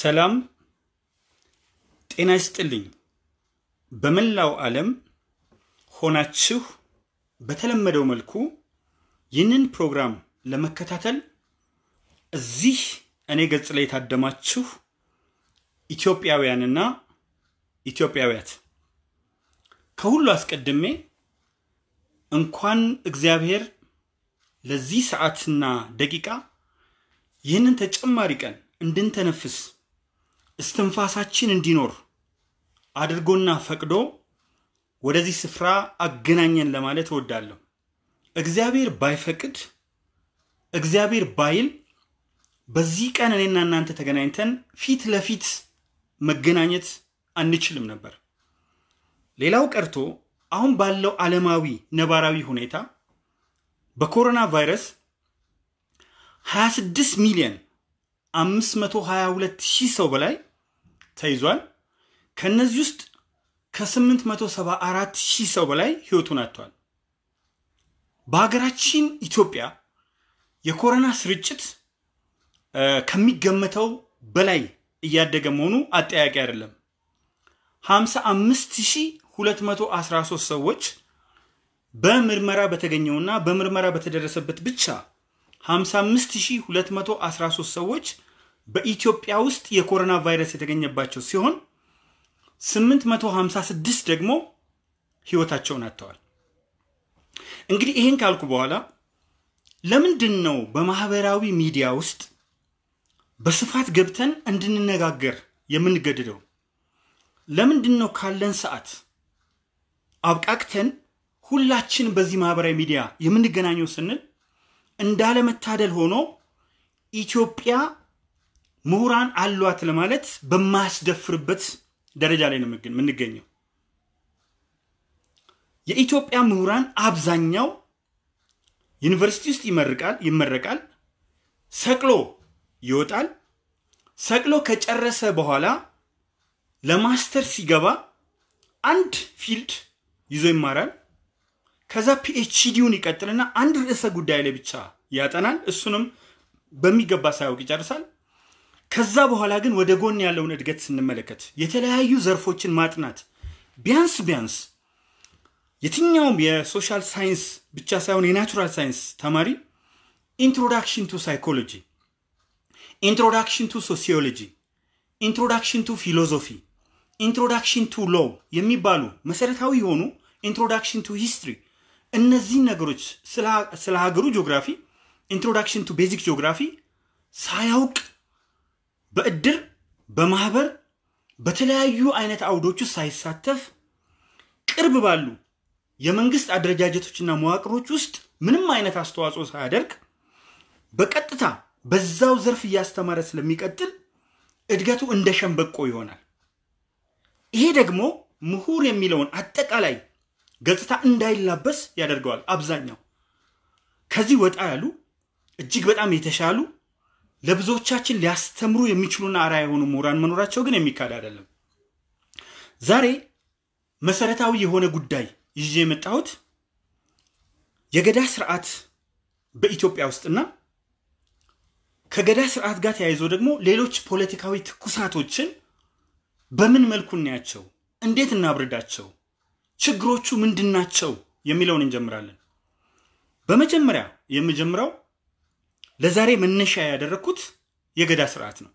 ሰላም ጤና ይስጥልኝ። በመላው ዓለም ሆናችሁ በተለመደው መልኩ ይህንን ፕሮግራም ለመከታተል እዚህ እኔ ገጽ ላይ የታደማችሁ ኢትዮጵያውያንና ኢትዮጵያውያት ከሁሉ አስቀድሜ እንኳን እግዚአብሔር ለዚህ ሰዓትና ደቂቃ ይህንን ተጨማሪ ቀን እንድንተነፍስ እስትንፋሳችን እንዲኖር አድርጎና ፈቅዶ ወደዚህ ስፍራ አገናኘን ለማለት እወዳለሁ። እግዚአብሔር ባይፈቅድ እግዚአብሔር ባይል በዚህ ቀን እኔና እናንተ ተገናኝተን ፊት ለፊት መገናኘት አንችልም ነበር። ሌላው ቀርቶ አሁን ባለው ዓለማዊ ነባራዊ ሁኔታ በኮሮና ቫይረስ 26 ሚሊዮን 522 ሺህ ሰው በላይ ተይዟል። ከነዚህ ውስጥ ከ874 ሺህ ሰው በላይ ህይወቱን አጥቷል። በሀገራችን ኢትዮጵያ የኮሮና ስርጭት ከሚገመተው በላይ እያደገ መሆኑ አጠያቂ አይደለም። 55213 ሰዎች በምርመራ በተገኘውና በምርመራ በተደረሰበት ብቻ 55213 ሰዎች በኢትዮጵያ ውስጥ የኮሮና ቫይረስ የተገኘባቸው ሲሆን 856 ደግሞ ህይወታቸውን አጥተዋል። እንግዲህ ይህን ካልኩ በኋላ ለምንድን ነው በማህበራዊ ሚዲያ ውስጥ በስፋት ገብተን እንድንነጋገር የምንገድደው? ለምንድን ነው ካለን ሰዓት አብቃቅተን ሁላችን በዚህ ማህበራዊ ሚዲያ የምንገናኘው ስንል እንዳለመታደል ሆኖ ኢትዮጵያ ምሁራን አሏት ለማለት በማያስደፍርበት ደረጃ ላይ ነው የምንገኘው። የኢትዮጵያ ምሁራን አብዛኛው ዩኒቨርሲቲ ውስጥ ይመርቃል ይመረቃል፣ ሰቅሎ ይወጣል። ሰቅሎ ከጨረሰ በኋላ ለማስተር ሲገባ አንድ ፊልድ ይዞ ይማራል። ከዛ ፒኤችዲውን ይቀጥልና አንድ ርዕሰ ጉዳይ ላይ ብቻ ያጠናል። እሱንም በሚገባ ሳያውቅ ይጨርሳል። ከዛ በኋላ ግን ወደ ጎን ያለውን እድገት ስንመለከት የተለያዩ ዘርፎችን ማጥናት ቢያንስ ቢያንስ የትኛውም የሶሻል ሳይንስ ብቻ ሳይሆን የናቹራል ሳይንስ ተማሪ ኢንትሮዳክሽን ቱ ሳይኮሎጂ፣ ኢንትሮዳክሽን ቱ ሶሲዮሎጂ፣ ኢንትሮዳክሽን ቱ ፊሎዞፊ፣ ኢንትሮዳክሽን ቱ ሎው የሚባሉ መሰረታዊ የሆኑ ኢንትሮዳክሽን ቱ ሂስትሪ እነዚህ ነገሮች ስለ ሀገሩ ጂኦግራፊ ኢንትሮዳክሽን ቱ ቤዚክ ጂኦግራፊ ሳያውቅ በእድር በማህበር በተለያዩ አይነት አውዶች ውስጥ ሳይሳተፍ ቅርብ ባሉ የመንግስት አደረጃጀቶችና መዋቅሮች ውስጥ ምንም አይነት አስተዋጽኦ ሳያደርግ በቀጥታ በዛው ዘርፍ እያስተማረ ስለሚቀጥል እድገቱ እንደ ሸንበቆ ይሆናል። ይሄ ደግሞ ምሁር የሚለውን አጠቃላይ ገጽታ እንዳይላበስ ያደርገዋል። አብዛኛው ከዚህ ወጣ ያሉ እጅግ በጣም የተሻሉ ለብዙዎቻችን ሊያስተምሩ የሚችሉና አራ የሆኑ ምሁራን መኖራቸው ግን የሚካድ አይደለም። ዛሬ መሰረታዊ የሆነ ጉዳይ ይዤ የመጣሁት የገዳ ስርዓት በኢትዮጵያ ውስጥና ከገዳ ስርዓት ጋር ተያይዞ ደግሞ ሌሎች ፖለቲካዊ ትኩሳቶችን በምን መልኩ እናያቸው፣ እንዴት እናብርዳቸው፣ ችግሮቹ ምንድናቸው የሚለውን እንጀምራለን። በመጀመሪያ የምጀምረው ለዛሬ መነሻ ያደረግኩት የገዳ ስርዓት ነው።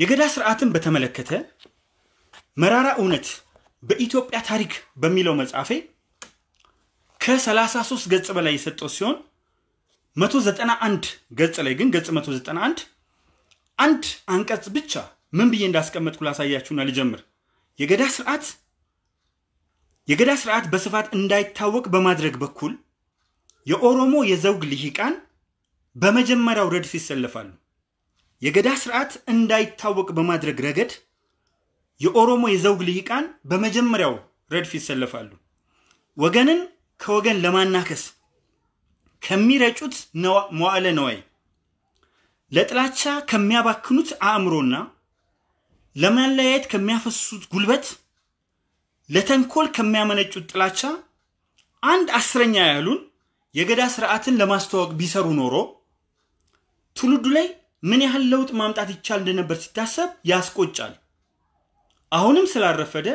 የገዳ ስርዓትን በተመለከተ መራራ እውነት በኢትዮጵያ ታሪክ በሚለው መጽሐፌ ከ33 ገጽ በላይ የሰጠው ሲሆን 191 ገጽ ላይ ግን ገጽ 191 አንድ አንቀጽ ብቻ ምን ብዬ እንዳስቀመጥኩ ላሳያችሁና ልጀምር። የገዳ ስርዓት የገዳ ስርዓት በስፋት እንዳይታወቅ በማድረግ በኩል የኦሮሞ የዘውግ ልሂቃን በመጀመሪያው ረድፍ ይሰለፋሉ። የገዳ ስርዓት እንዳይታወቅ በማድረግ ረገድ የኦሮሞ የዘውግ ልሂቃን በመጀመሪያው ረድፍ ይሰለፋሉ። ወገንን ከወገን ለማናከስ ከሚረጩት መዋዕለ ነዋይ፣ ለጥላቻ ከሚያባክኑት አእምሮና ለመለያየት ከሚያፈሱት ጉልበት፣ ለተንኮል ከሚያመነጩት ጥላቻ አንድ አስረኛ ያሉን የገዳ ስርዓትን ለማስተዋወቅ ቢሰሩ ኖሮ ትውልዱ ላይ ምን ያህል ለውጥ ማምጣት ይቻል እንደነበር ሲታሰብ ያስቆጫል። አሁንም ስላረፈደ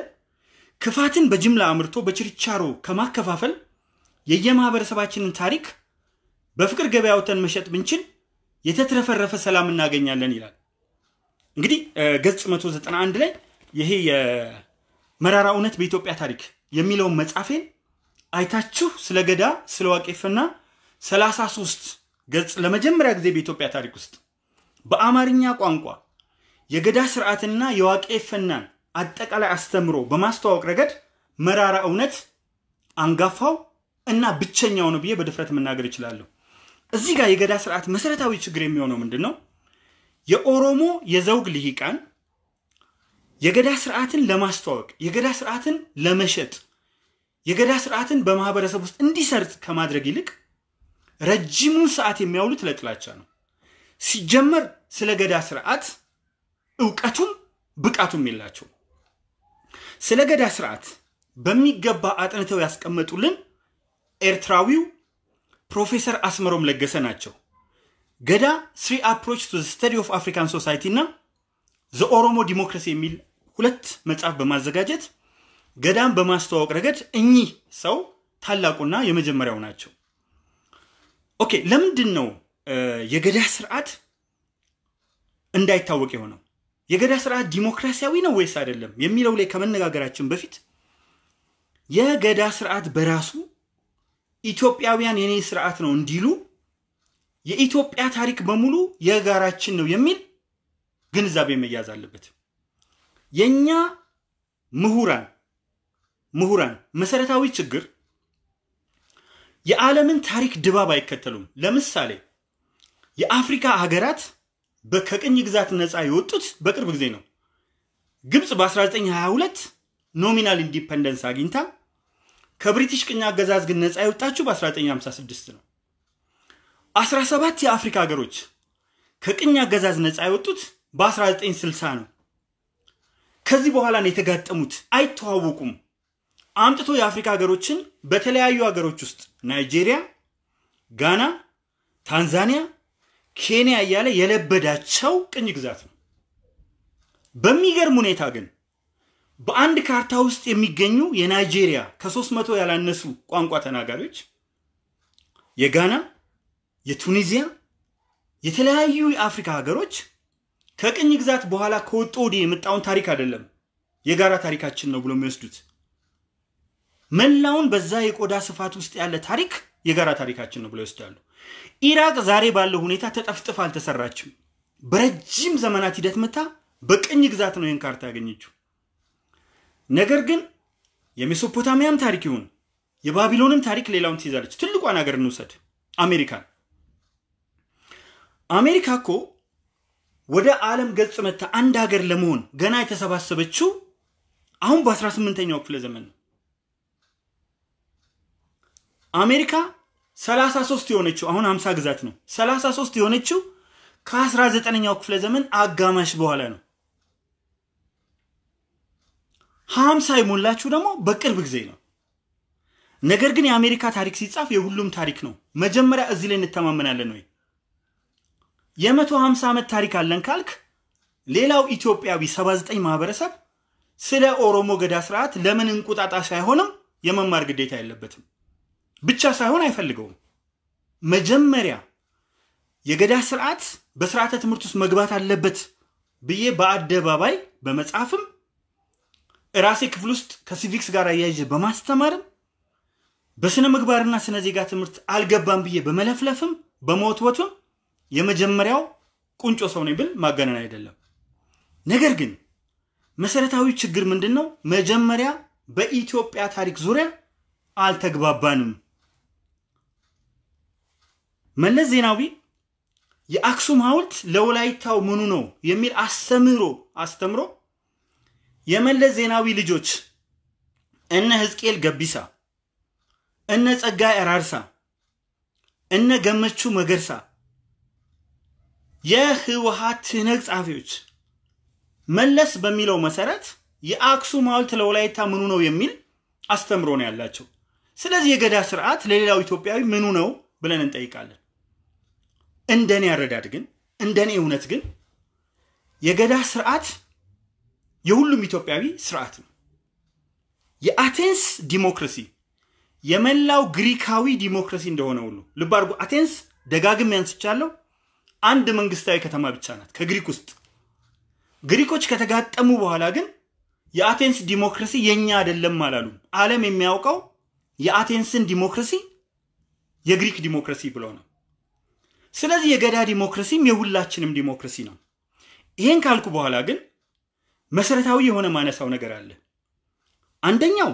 ክፋትን በጅምላ አምርቶ በችርቻሮ ከማከፋፈል የየማህበረሰባችንን ታሪክ በፍቅር ገበያ መሸጥ ብንችል የተትረፈረፈ ሰላም እናገኛለን ይላል። እንግዲህ ገጽ 191 ላይ ይሄ የመራራ እውነት በኢትዮጵያ ታሪክ የሚለውን መጽሐፌን አይታችሁ ስለ ገዳ ስለ ዋቄፈና 33 ገጽ ለመጀመሪያ ጊዜ በኢትዮጵያ ታሪክ ውስጥ በአማርኛ ቋንቋ የገዳ ስርዓትና የዋቄ ፈናን አጠቃላይ አስተምሮ በማስተዋወቅ ረገድ መራራ እውነት አንጋፋው እና ብቸኛው ነው ብዬ በድፍረት መናገር ይችላለሁ እዚህ ጋር የገዳ ስርዓት መሰረታዊ ችግር የሚሆነው ምንድን ነው? የኦሮሞ የዘውግ ልሂቃን የገዳ ስርዓትን ለማስተዋወቅ፣ የገዳ ስርዓትን ለመሸጥ፣ የገዳ ስርዓትን በማህበረሰብ ውስጥ እንዲሰርጥ ከማድረግ ይልቅ ረጅሙን ሰዓት የሚያውሉት ለጥላቻ ነው። ሲጀመር ስለ ገዳ ስርዓት እውቀቱም ብቃቱም የላቸው። ስለ ገዳ ስርዓት በሚገባ አጥንተው ያስቀመጡልን ኤርትራዊው ፕሮፌሰር አስመሮም ለገሰ ናቸው። ገዳ ስሪ አፕሮች ቱ ስተዲ ኦፍ አፍሪካን ሶሳይቲ እና ዘኦሮሞ ዲሞክራሲ የሚል ሁለት መጽሐፍ በማዘጋጀት ገዳን በማስተዋወቅ ረገድ እኚህ ሰው ታላቁና የመጀመሪያው ናቸው። ኦኬ ለምንድን ነው የገዳ ስርዓት እንዳይታወቅ የሆነው? የገዳ ስርዓት ዲሞክራሲያዊ ነው ወይስ አይደለም የሚለው ላይ ከመነጋገራችን በፊት የገዳ ስርዓት በራሱ ኢትዮጵያውያን የኔ ስርዓት ነው እንዲሉ የኢትዮጵያ ታሪክ በሙሉ የጋራችን ነው የሚል ግንዛቤ መያዝ አለበት። የኛ ምሁራን ምሁራን መሰረታዊ ችግር የዓለምን ታሪክ ድባብ አይከተሉም። ለምሳሌ የአፍሪካ ሀገራት ከቅኝ ግዛት ነፃ የወጡት በቅርብ ጊዜ ነው። ግብፅ በ1922 ኖሚናል ኢንዲፐንደንስ አግኝታ ከብሪቲሽ ቅኝ አገዛዝ ግን ነፃ የወጣችው በ1956 ነው። 17 የአፍሪካ ሀገሮች ከቅኝ አገዛዝ ነፃ የወጡት በ1960 ነው። ከዚህ በኋላ ነው የተጋጠሙት። አይተዋወቁም። አምጥቶ የአፍሪካ ሀገሮችን በተለያዩ ሀገሮች ውስጥ ናይጄሪያ፣ ጋና፣ ታንዛኒያ፣ ኬንያ እያለ የለበዳቸው ቅኝ ግዛት ነው። በሚገርም ሁኔታ ግን በአንድ ካርታ ውስጥ የሚገኙ የናይጄሪያ ከሶስት መቶ ያላነሱ ቋንቋ ተናጋሪዎች የጋና፣ የቱኒዚያ፣ የተለያዩ የአፍሪካ ሀገሮች ከቅኝ ግዛት በኋላ ከወጡ ወዲህ የመጣውን ታሪክ አይደለም የጋራ ታሪካችን ነው ብሎ የሚወስዱት መላውን በዛ የቆዳ ስፋት ውስጥ ያለ ታሪክ የጋራ ታሪካችን ነው ብለው ይወስዳሉ። ኢራቅ ዛሬ ባለው ሁኔታ ተጠፍጥፍ አልተሰራችም። በረጅም ዘመናት ሂደት መታ በቅኝ ግዛት ነው ይህን ካርታ ያገኘችው። ነገር ግን የሜሶፖታሚያም ታሪክ ይሁን የባቢሎንም ታሪክ ሌላውን ትይዛለች። ትልቋን ሀገር እንውሰድ፣ አሜሪካን። አሜሪካ እኮ ወደ ዓለም ገጽ መታ አንድ ሀገር ለመሆን ገና የተሰባሰበችው አሁን በ18ኛው ክፍለ ዘመን ነው። አሜሪካ 33 የሆነችው አሁን 50 ግዛት ነው። 33 የሆነችው ከ19ኛው ክፍለ ዘመን አጋማሽ በኋላ ነው። 50 የሞላችሁ ደግሞ በቅርብ ጊዜ ነው። ነገር ግን የአሜሪካ ታሪክ ሲጻፍ የሁሉም ታሪክ ነው። መጀመሪያ እዚህ ላይ እንተማመናለን ወይ? የመቶ ሀምሳ ዓመት ታሪክ አለን ካልክ ሌላው ኢትዮጵያዊ 79 ማህበረሰብ ስለ ኦሮሞ ገዳ ስርዓት ለምን እንቁጣጣሽ አይሆንም የመማር ግዴታ የለበትም። ብቻ ሳይሆን አይፈልገውም። መጀመሪያ የገዳ ስርዓት በስርዓተ ትምህርት ውስጥ መግባት አለበት ብዬ በአደባባይ በመጽሐፍም እራሴ ክፍል ውስጥ ከሲቪክስ ጋር አያይዤ በማስተማርም በስነ ምግባርና ስነ ዜጋ ትምህርት አልገባም ብዬ በመለፍለፍም በመወትወቱም የመጀመሪያው ቁንጮ ሰው ነኝ ብል ማጋነን አይደለም። ነገር ግን መሰረታዊ ችግር ምንድን ነው? መጀመሪያ በኢትዮጵያ ታሪክ ዙሪያ አልተግባባንም። መለስ ዜናዊ የአክሱም ሐውልት ለወላይታው ምኑ ነው የሚል አስተምሮ አስተምሮ የመለስ ዜናዊ ልጆች እነ ህዝቅኤል ገቢሳ፣ እነ ጸጋይ አራርሳ፣ እነ ገመቹ መገርሳ የህወሀት ትህነግ ጸሐፊዎች መለስ በሚለው መሰረት የአክሱም ሐውልት ለወላይታ ምኑ ነው የሚል አስተምሮ ነው ያላቸው። ስለዚህ የገዳ ስርዓት ለሌላው ኢትዮጵያዊ ምኑ ነው ብለን እንጠይቃለን። እንደኔ አረዳድ ግን እንደኔ እውነት ግን የገዳ ስርዓት የሁሉም ኢትዮጵያዊ ስርዓት ነው። የአቴንስ ዲሞክራሲ የመላው ግሪካዊ ዲሞክራሲ እንደሆነ ሁሉ ልብ አቴንስ ደጋግም ያንስቻለው አንድ መንግስታዊ ከተማ ብቻ ናት ከግሪክ ውስጥ። ግሪኮች ከተጋጠሙ በኋላ ግን የአቴንስ ዲሞክራሲ የኛ አይደለም አላሉም። አለም የሚያውቀው የአቴንስን ዲሞክራሲ የግሪክ ዲሞክራሲ ብሎ ነው። ስለዚህ የገዳ ዲሞክራሲም የሁላችንም ዲሞክራሲ ነው። ይሄን ካልኩ በኋላ ግን መሰረታዊ የሆነ ማነሳው ነገር አለ። አንደኛው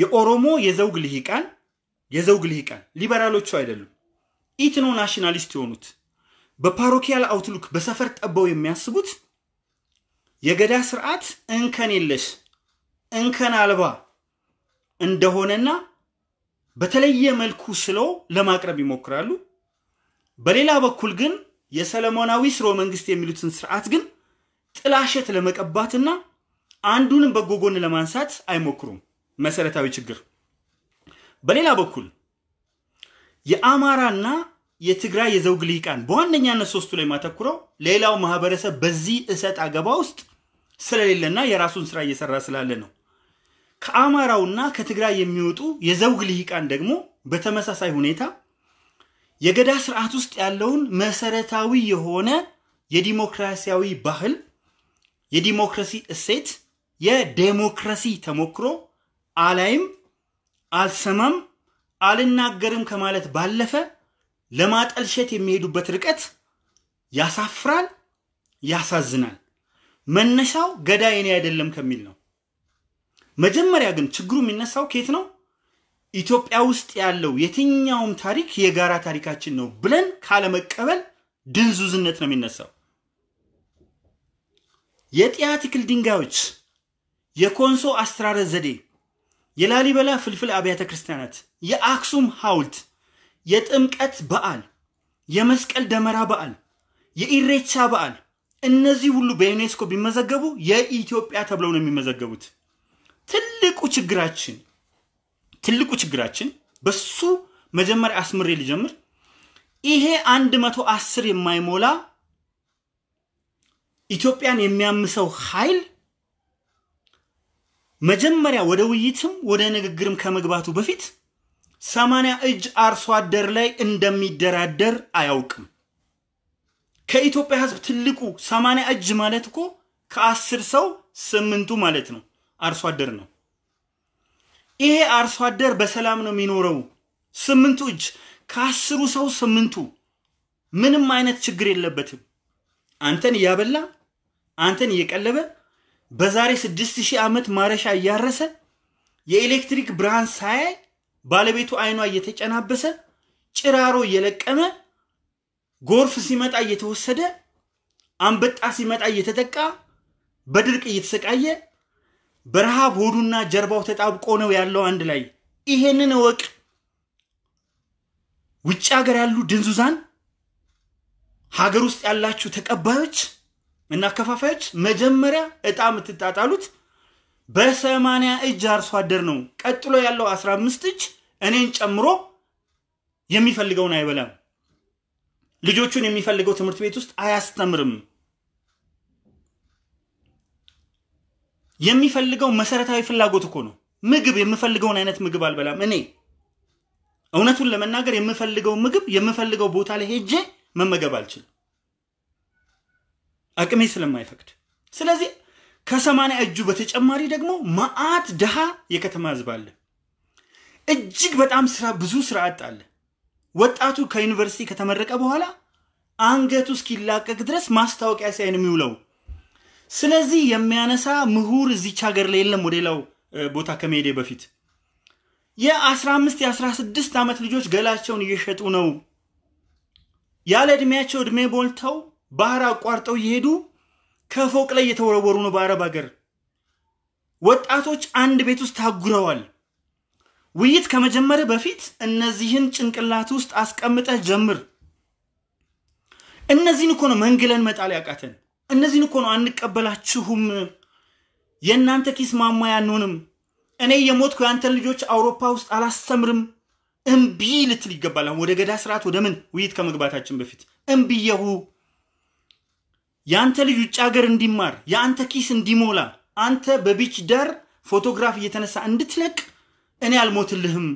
የኦሮሞ የዘውግ ልሂቃን የዘውግ ልሂቃን ሊበራሎቹ አይደሉም፣ ኢትኖ ናሽናሊስት የሆኑት በፓሮኪያል አውትሉክ በሰፈር ጠበው የሚያስቡት የገዳ ስርዓት እንከን የለሽ እንከን አልባ እንደሆነና በተለየ መልኩ ስለው ለማቅረብ ይሞክራሉ። በሌላ በኩል ግን የሰለሞናዊ ስሮ መንግስት የሚሉትን ስርዓት ግን ጥላሸት ለመቀባትና አንዱንም በጎ ጎን ለማንሳት አይሞክሩም። መሰረታዊ ችግር። በሌላ በኩል የአማራና የትግራይ የዘውግ ልሂቃን በዋነኛነት ሶስቱ ላይ ማተኩረው ሌላው ማህበረሰብ በዚህ እሰጥ አገባ ውስጥ ስለሌለና የራሱን ስራ እየሰራ ስላለ ነው። ከአማራውና ከትግራይ የሚወጡ የዘውግ ልሂቃን ደግሞ በተመሳሳይ ሁኔታ የገዳ ስርዓት ውስጥ ያለውን መሰረታዊ የሆነ የዲሞክራሲያዊ ባህል፣ የዲሞክራሲ እሴት፣ የዴሞክራሲ ተሞክሮ አላይም፣ አልሰማም፣ አልናገርም ከማለት ባለፈ ለማጠልሸት የሚሄዱበት ርቀት ያሳፍራል፣ ያሳዝናል። መነሻው ገዳ የኔ አይደለም ከሚል ነው። መጀመሪያ ግን ችግሩ የሚነሳው ኬት ነው? ኢትዮጵያ ውስጥ ያለው የትኛውም ታሪክ የጋራ ታሪካችን ነው ብለን ካለመቀበል ድንዙዝነት ነው የሚነሳው። የጢያ ትክል ድንጋዮች፣ የኮንሶ አስተራረስ ዘዴ፣ የላሊበላ ፍልፍል አብያተ ክርስቲያናት፣ የአክሱም ሐውልት፣ የጥምቀት በዓል፣ የመስቀል ደመራ በዓል፣ የኢሬቻ በዓል፣ እነዚህ ሁሉ በዩኔስኮ ቢመዘገቡ የኢትዮጵያ ተብለው ነው የሚመዘገቡት። ትልቁ ችግራችን ትልቁ ችግራችን በሱ መጀመሪያ አስምሬ ልጀምር። ይሄ አንድ መቶ አስር የማይሞላ ኢትዮጵያን የሚያምሰው ኃይል መጀመሪያ ወደ ውይይትም ወደ ንግግርም ከመግባቱ በፊት ሰማንያ እጅ አርሶ አደር ላይ እንደሚደራደር አያውቅም። ከኢትዮጵያ ህዝብ ትልቁ ሰማንያ እጅ ማለት እኮ ከአስር ሰው ስምንቱ ማለት ነው አርሶ አደር ነው። ይሄ አርሶ አደር በሰላም ነው የሚኖረው። ስምንቱ እጅ ከአስሩ ሰው ስምንቱ ምንም አይነት ችግር የለበትም። አንተን እያበላ አንተን እየቀለበ በዛሬ ስድስት ሺህ ዓመት ማረሻ እያረሰ የኤሌክትሪክ ብርሃን ሳያይ ባለቤቱ አይኗ እየተጨናበሰ ጭራሮ እየለቀመ ጎርፍ ሲመጣ እየተወሰደ አንበጣ ሲመጣ እየተጠቃ በድርቅ እየተሰቃየ በረሃብ ሆዱና ጀርባው ተጣብቆ ነው ያለው አንድ ላይ። ይሄንን እወቅ። ውጭ ሀገር ያሉ ድንዙዛን፣ ሀገር ውስጥ ያላችሁ ተቀባዮች እና ከፋፋዮች መጀመሪያ እጣ የምትጣጣሉት በሰማንያ እጅ አርሶ አደር ነው። ቀጥሎ ያለው አስራ አምስት እጅ እኔን ጨምሮ የሚፈልገውን አይበላም። ልጆቹን የሚፈልገው ትምህርት ቤት ውስጥ አያስተምርም። የሚፈልገው መሰረታዊ ፍላጎት እኮ ነው። ምግብ የምፈልገውን አይነት ምግብ አልበላም እኔ እውነቱን ለመናገር የምፈልገው ምግብ የምፈልገው ቦታ ላይ ሄጄ መመገብ አልችልም፣ አቅሜ ስለማይፈቅድ። ስለዚህ ከሰማንያ እጁ በተጨማሪ ደግሞ ማአት ድሃ የከተማ ህዝብ አለ። እጅግ በጣም ስራ ብዙ ስራ አጥ አለ። ወጣቱ ከዩኒቨርሲቲ ከተመረቀ በኋላ አንገቱ እስኪላቀቅ ድረስ ማስታወቂያ ሲያይ ነው የሚውለው። ስለዚህ የሚያነሳ ምሁር እዚች ሀገር ላይ የለም። ወደሌላው ቦታ ከመሄዴ በፊት የ15 የ16 ዓመት ልጆች ገላቸውን እየሸጡ ነው። ያለ እድሜያቸው እድሜ ቦልተው ባህር አቋርጠው እየሄዱ ከፎቅ ላይ እየተወረወሩ ነው። በአረብ ሀገር ወጣቶች አንድ ቤት ውስጥ ታጉረዋል። ውይይት ከመጀመር በፊት እነዚህን ጭንቅላት ውስጥ አስቀምጠህ ጀምር። እነዚህን እኮ ነው መንግለን መጣል ያቃተን። እነዚህን እኮ ነው አንቀበላችሁም፣ የእናንተ ኪስ ማሟያ አንሆንም፣ እኔ የሞትኩ የአንተን ልጆች አውሮፓ ውስጥ አላስተምርም እምቢ ልትል ይገባል። ወደ ገዳ ስርዓት ወደ ምን ውይይት ከመግባታችን በፊት እምብየሁ የአንተ ልጅ ውጭ ሀገር እንዲማር የአንተ ኪስ እንዲሞላ አንተ በቢች ዳር ፎቶግራፍ እየተነሳ እንድትለቅ እኔ አልሞትልህም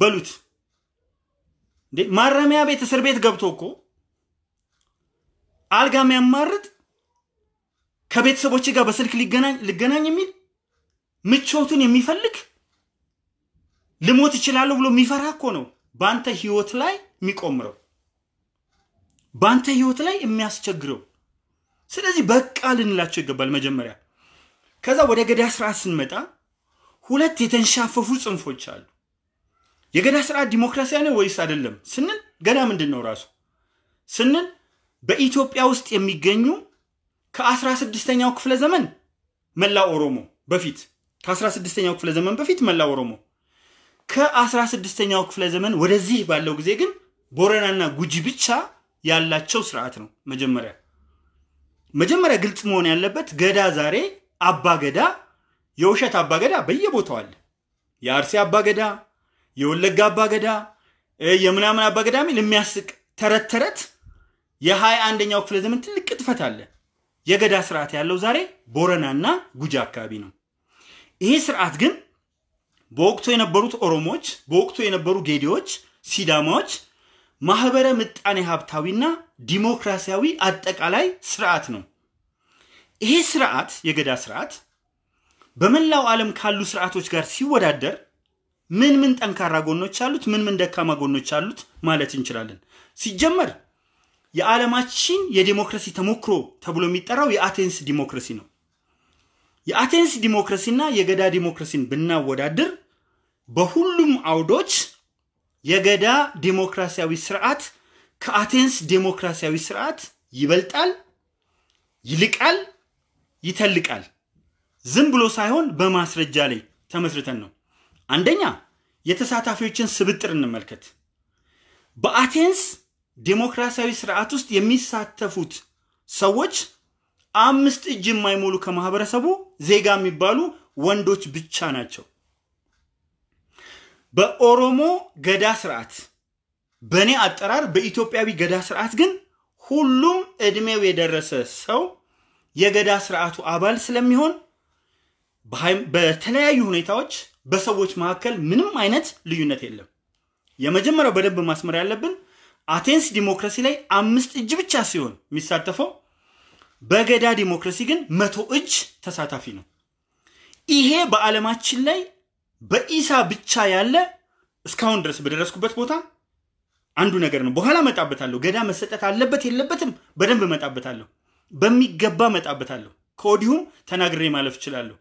በሉት። ማረሚያ ቤት እስር ቤት ገብቶ እኮ አልጋ የሚያማርጥ ከቤተሰቦች ጋር በስልክ ሊገናኝ የሚል ምቾቱን የሚፈልግ ልሞት ይችላለሁ ብሎ የሚፈራ እኮ ነው በአንተ ህይወት ላይ የሚቆምረው በአንተ ህይወት ላይ የሚያስቸግረው። ስለዚህ በቃ ልንላቸው ይገባል መጀመሪያ። ከዛ ወደ ገዳ ስርዓት ስንመጣ ሁለት የተንሻፈፉ ጽንፎች አሉ። የገዳ ስርዓት ዲሞክራሲያዊ ወይስ አይደለም ስንል ገዳ ምንድን ነው ራሱ ስንል በኢትዮጵያ ውስጥ የሚገኙ ከአስራ ስድስተኛው ክፍለ ዘመን መላ ኦሮሞ በፊት ከአስራ ስድስተኛው ክፍለ ዘመን በፊት መላ ኦሮሞ ከአስራ ስድስተኛው ክፍለ ዘመን ወደዚህ ባለው ጊዜ ግን ቦረናና ጉጂ ብቻ ያላቸው ስርዓት ነው። መጀመሪያ መጀመሪያ ግልጽ መሆን ያለበት ገዳ ዛሬ አባ ገዳ የውሸት አባ ገዳ በየቦታው አለ። የአርሲ አባ ገዳ፣ የወለጋ አባ ገዳ፣ የምናምን አባ ገዳ የሚል የሚያስቅ ተረት ተረት የሀያ አንደኛው ክፍለ ዘመን ትልቅ ቅጥፈት አለ። የገዳ ስርዓት ያለው ዛሬ ቦረናና ጉጂ አካባቢ ነው። ይሄ ስርዓት ግን በወቅቱ የነበሩት ኦሮሞዎች፣ በወቅቱ የነበሩ ጌዲዎች፣ ሲዳማዎች ማህበረ ምጣኔ ሀብታዊና ዲሞክራሲያዊ አጠቃላይ ስርዓት ነው። ይሄ ስርዓት የገዳ ስርዓት በመላው ዓለም ካሉ ስርዓቶች ጋር ሲወዳደር ምን ምን ጠንካራ ጎኖች አሉት፣ ምን ምን ደካማ ጎኖች አሉት ማለት እንችላለን። ሲጀመር የዓለማችን የዲሞክራሲ ተሞክሮ ተብሎ የሚጠራው የአቴንስ ዲሞክራሲ ነው። የአቴንስ ዲሞክራሲና የገዳ ዲሞክራሲን ብናወዳድር በሁሉም አውዶች የገዳ ዲሞክራሲያዊ ስርዓት ከአቴንስ ዲሞክራሲያዊ ስርዓት ይበልጣል፣ ይልቃል፣ ይተልቃል። ዝም ብሎ ሳይሆን በማስረጃ ላይ ተመስርተን ነው። አንደኛ የተሳታፊዎችን ስብጥር እንመልከት። በአቴንስ ዴሞክራሲያዊ ስርዓት ውስጥ የሚሳተፉት ሰዎች አምስት እጅ የማይሞሉ ከማህበረሰቡ ዜጋ የሚባሉ ወንዶች ብቻ ናቸው። በኦሮሞ ገዳ ስርዓት፣ በእኔ አጠራር በኢትዮጵያዊ ገዳ ስርዓት ግን ሁሉም እድሜው የደረሰ ሰው የገዳ ስርዓቱ አባል ስለሚሆን በተለያዩ ሁኔታዎች በሰዎች መካከል ምንም አይነት ልዩነት የለም። የመጀመሪያው በደንብ ማስመር ያለብን አቴንስ ዲሞክራሲ ላይ አምስት እጅ ብቻ ሲሆን የሚሳተፈው በገዳ ዲሞክራሲ ግን መቶ እጅ ተሳታፊ ነው። ይሄ በዓለማችን ላይ በኢሳ ብቻ ያለ እስካሁን ድረስ በደረስኩበት ቦታ አንዱ ነገር ነው። በኋላ መጣበታለሁ። ገዳ መሰጠት አለበት የለበትም፣ በደንብ መጣበታለሁ፣ በሚገባ መጣበታለሁ። ከወዲሁም ተናግሬ ማለፍ እችላለሁ።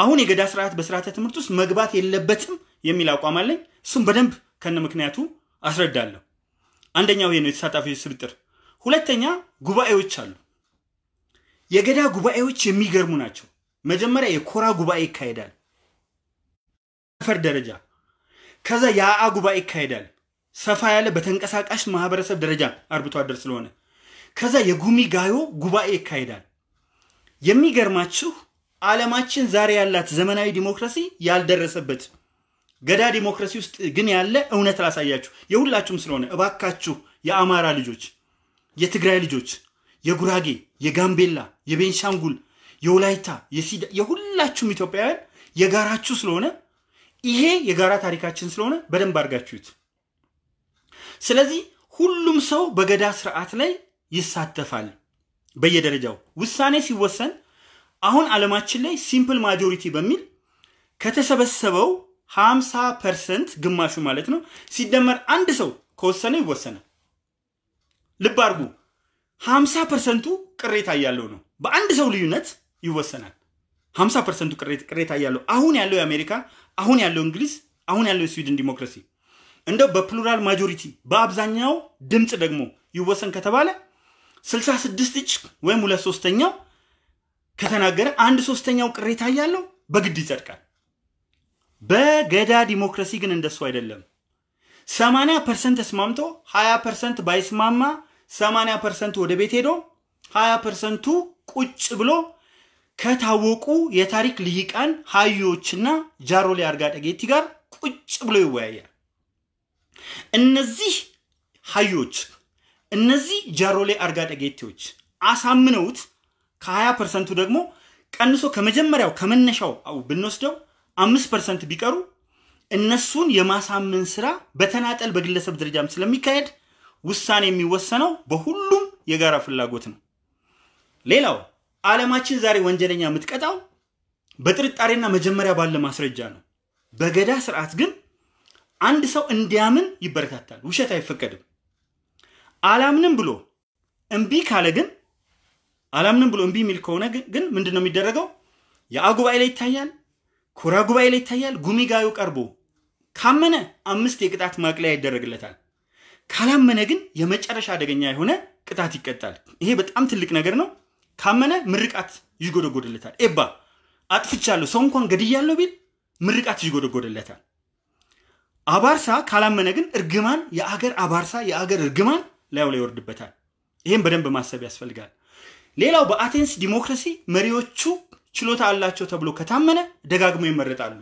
አሁን የገዳ ስርዓት በስርዓተ ትምህርት ውስጥ መግባት የለበትም የሚል አቋም አለኝ። እሱም በደንብ ከነ ምክንያቱ አስረዳለሁ። አንደኛው ይሄ ነው የተሳታፊዎች ስብጥር። ሁለተኛ ጉባኤዎች አሉ። የገዳ ጉባኤዎች የሚገርሙ ናቸው። መጀመሪያ የኮራ ጉባኤ ይካሄዳል ሰፈር ደረጃ፣ ከዛ የአአ ጉባኤ ይካሄዳል ሰፋ ያለ በተንቀሳቃሽ ማህበረሰብ ደረጃ አርብቶ አደር ስለሆነ፣ ከዛ የጉሚ ጋዮ ጉባኤ ይካሄዳል። የሚገርማችሁ ዓለማችን ዛሬ ያላት ዘመናዊ ዲሞክራሲ ያልደረሰበት ገዳ ዲሞክራሲ ውስጥ ግን ያለ እውነት ላሳያችሁ የሁላችሁም ስለሆነ እባካችሁ የአማራ ልጆች፣ የትግራይ ልጆች፣ የጉራጌ፣ የጋምቤላ፣ የቤንሻንጉል፣ የወላይታ፣ የሲዳ የሁላችሁም ኢትዮጵያውያን የጋራችሁ ስለሆነ ይሄ የጋራ ታሪካችን ስለሆነ በደንብ አድርጋችሁት። ስለዚህ ሁሉም ሰው በገዳ ስርዓት ላይ ይሳተፋል። በየደረጃው ውሳኔ ሲወሰን አሁን ዓለማችን ላይ ሲምፕል ማጆሪቲ በሚል ከተሰበሰበው ሀምሳ ፐርሰንት ግማሹ ማለት ነው ሲደመር አንድ ሰው ከወሰነ ይወሰናል። ልብ አድርጉ። ሀምሳ ፐርሰንቱ ቅሬታ እያለው ነው። በአንድ ሰው ልዩነት ይወሰናል። ሀምሳ ፐርሰንቱ ቅሬታ እያለው አሁን ያለው የአሜሪካ፣ አሁን ያለው እንግሊዝ፣ አሁን ያለው የስዊድን ዲሞክራሲ እንደው በፕሉራል ማጆሪቲ በአብዛኛው ድምፅ ደግሞ ይወሰን ከተባለ 66 እጅ ወይም ሁለት ሶስተኛው ከተናገረ አንድ ሶስተኛው ቅሬታ እያለው በግድ ይጸድቃል። በገዳ ዲሞክራሲ ግን እንደሱ አይደለም። 80 ፐርሰንት ተስማምቶ 20 ፐርሰንት ባይስማማ 80 ፐርሰንቱ ወደ ቤት ሄዶ 20 ፐርሰንቱ ቁጭ ብሎ ከታወቁ የታሪክ ልሂቃን ሀዮችና ጃሮሌ ጠጌቲ ጋር ቁጭ ብሎ ይወያያል። እነዚህ ሀዮች እነዚህ ጃሮሌ ጠጌቴዎች አሳምነውት ከ20 ፐርሰንቱ ደግሞ ቀንሶ ከመጀመሪያው ከመነሻው ብንወስደው አምስት ፐርሰንት ቢቀሩ እነሱን የማሳመን ስራ በተናጠል በግለሰብ ደረጃም ስለሚካሄድ ውሳኔ የሚወሰነው በሁሉም የጋራ ፍላጎት ነው። ሌላው ዓለማችን ዛሬ ወንጀለኛ የምትቀጣው በጥርጣሬና መጀመሪያ ባለ ማስረጃ ነው። በገዳ ስርዓት ግን አንድ ሰው እንዲያምን ይበረታታል። ውሸት አይፈቀድም። አላምንም ብሎ እምቢ ካለ ግን አላምንም ብሎ እምቢ የሚል ከሆነ ግን ምንድን ነው የሚደረገው? የአጉባኤ ላይ ይታያል፣ ኩራ ጉባኤ ላይ ይታያል። ጉሚጋዩ ቀርቦ ካመነ አምስት የቅጣት ማቅለያ ይደረግለታል። ካላመነ ግን የመጨረሻ አደገኛ የሆነ ቅጣት ይቀጣል። ይሄ በጣም ትልቅ ነገር ነው። ካመነ ምርቃት ይጎደጎድለታል። ኤባ አጥፍቻለሁ፣ ሰው እንኳን ገድያለሁ ቢል ምርቃት ይጎደጎድለታል። አባርሳ ካላመነ ግን እርግማን፣ የአገር አባርሳ፣ የአገር እርግማን ላዩ ላይ ይወርድበታል። ይህም በደንብ ማሰብ ያስፈልጋል። ሌላው በአቴንስ ዲሞክራሲ መሪዎቹ ችሎታ አላቸው ተብሎ ከታመነ ደጋግሞ ይመረጣሉ።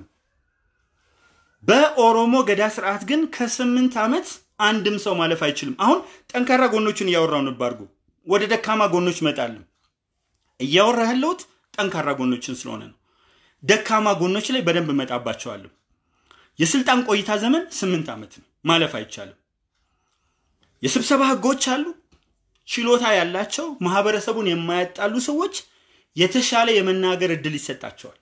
በኦሮሞ ገዳ ስርዓት ግን ከስምንት ዓመት አንድም ሰው ማለፍ አይችልም። አሁን ጠንካራ ጎኖችን እያወራው ነበር ወደ ደካማ ጎኖች መጣለሁ። እያወራ ያለሁት ጠንካራ ጎኖችን ስለሆነ ነው። ደካማ ጎኖች ላይ በደንብ እመጣባቸዋለሁ። የስልጣን ቆይታ ዘመን ስምንት ዓመት ነው፣ ማለፍ አይቻልም። የስብሰባ ህጎች አሉ። ችሎታ ያላቸው ማህበረሰቡን የማያጣሉ ሰዎች የተሻለ የመናገር እድል ይሰጣቸዋል።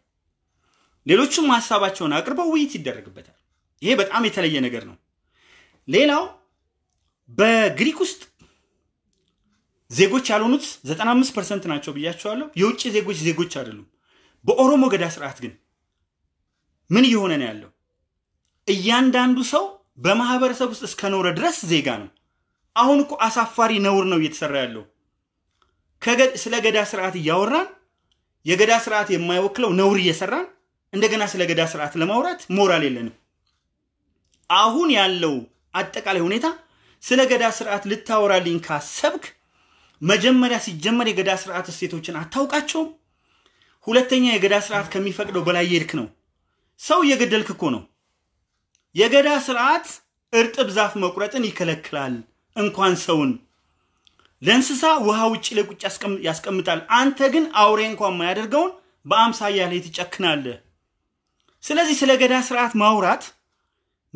ሌሎቹም ሀሳባቸውን አቅርበው ውይይት ይደረግበታል። ይሄ በጣም የተለየ ነገር ነው። ሌላው በግሪክ ውስጥ ዜጎች ያልሆኑት 95 ፐርሰንት ናቸው ብያቸዋለሁ። የውጭ ዜጎች ዜጎች አይደሉም። በኦሮሞ ገዳ ስርዓት ግን ምን እየሆነ ነው ያለው? እያንዳንዱ ሰው በማህበረሰብ ውስጥ እስከኖረ ድረስ ዜጋ ነው። አሁን እኮ አሳፋሪ ነውር ነው እየተሰራ ያለው። ስለ ገዳ ስርዓት እያወራን የገዳ ስርዓት የማይወክለው ነውር እየሰራን እንደገና ስለ ገዳ ስርዓት ለማውራት ሞራል የለንም። አሁን ያለው አጠቃላይ ሁኔታ ስለ ገዳ ስርዓት ልታወራልኝ ካሰብክ መጀመሪያ ሲጀመር የገዳ ስርዓት እሴቶችን አታውቃቸውም። ሁለተኛ የገዳ ስርዓት ከሚፈቅደው በላይ የሄድክ ነው። ሰው እየገደልክ እኮ ነው። የገዳ ስርዓት እርጥብ ዛፍ መቁረጥን ይከለክላል፣ እንኳን ሰውን ለእንስሳ ውሃ ውጭ ላይ ቁጭ ያስቀምጣል። አንተ ግን አውሬ እንኳን የማያደርገውን በአምሳያ ላይ ትጨክናለህ። ስለዚህ ስለ ገዳ ስርዓት ማውራት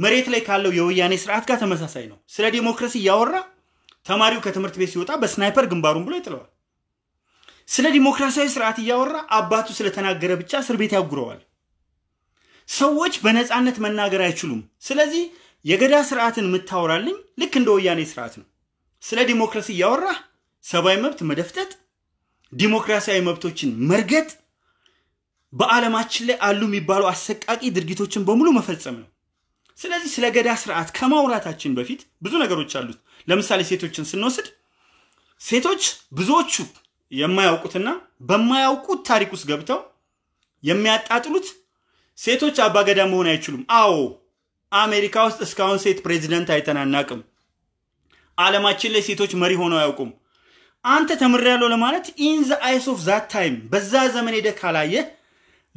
መሬት ላይ ካለው የወያኔ ስርዓት ጋር ተመሳሳይ ነው። ስለ ዲሞክራሲ እያወራ ተማሪው ከትምህርት ቤት ሲወጣ በስናይፐር ግንባሩን ብሎ ይጥለዋል። ስለ ዲሞክራሲያዊ ስርዓት እያወራ አባቱ ስለተናገረ ብቻ እስር ቤት ያጉረዋል። ሰዎች በነፃነት መናገር አይችሉም። ስለዚህ የገዳ ስርዓትን የምታወራልኝ ልክ እንደ ወያኔ ስርዓት ነው። ስለ ዲሞክራሲ እያወራ ሰብአዊ መብት መደፍጠጥ፣ ዲሞክራሲያዊ መብቶችን መርገጥ፣ በዓለማችን ላይ አሉ የሚባሉ አሰቃቂ ድርጊቶችን በሙሉ መፈጸም ነው። ስለዚህ ስለ ገዳ ስርዓት ከማውራታችን በፊት ብዙ ነገሮች አሉት። ለምሳሌ ሴቶችን ስንወስድ ሴቶች ብዙዎቹ የማያውቁትና በማያውቁት ታሪክ ውስጥ ገብተው የሚያጣጥሉት ሴቶች አባገዳ መሆን አይችሉም። አዎ አሜሪካ ውስጥ እስካሁን ሴት ፕሬዚደንት አይተን አናቅም። አለማችን ላይ ሴቶች መሪ ሆነው አያውቁም። አንተ ተምሬያለሁ ለማለት ኢን ዘ አይስ ኦፍ ዛት ታይም በዛ ዘመን ሄደህ ካላየህ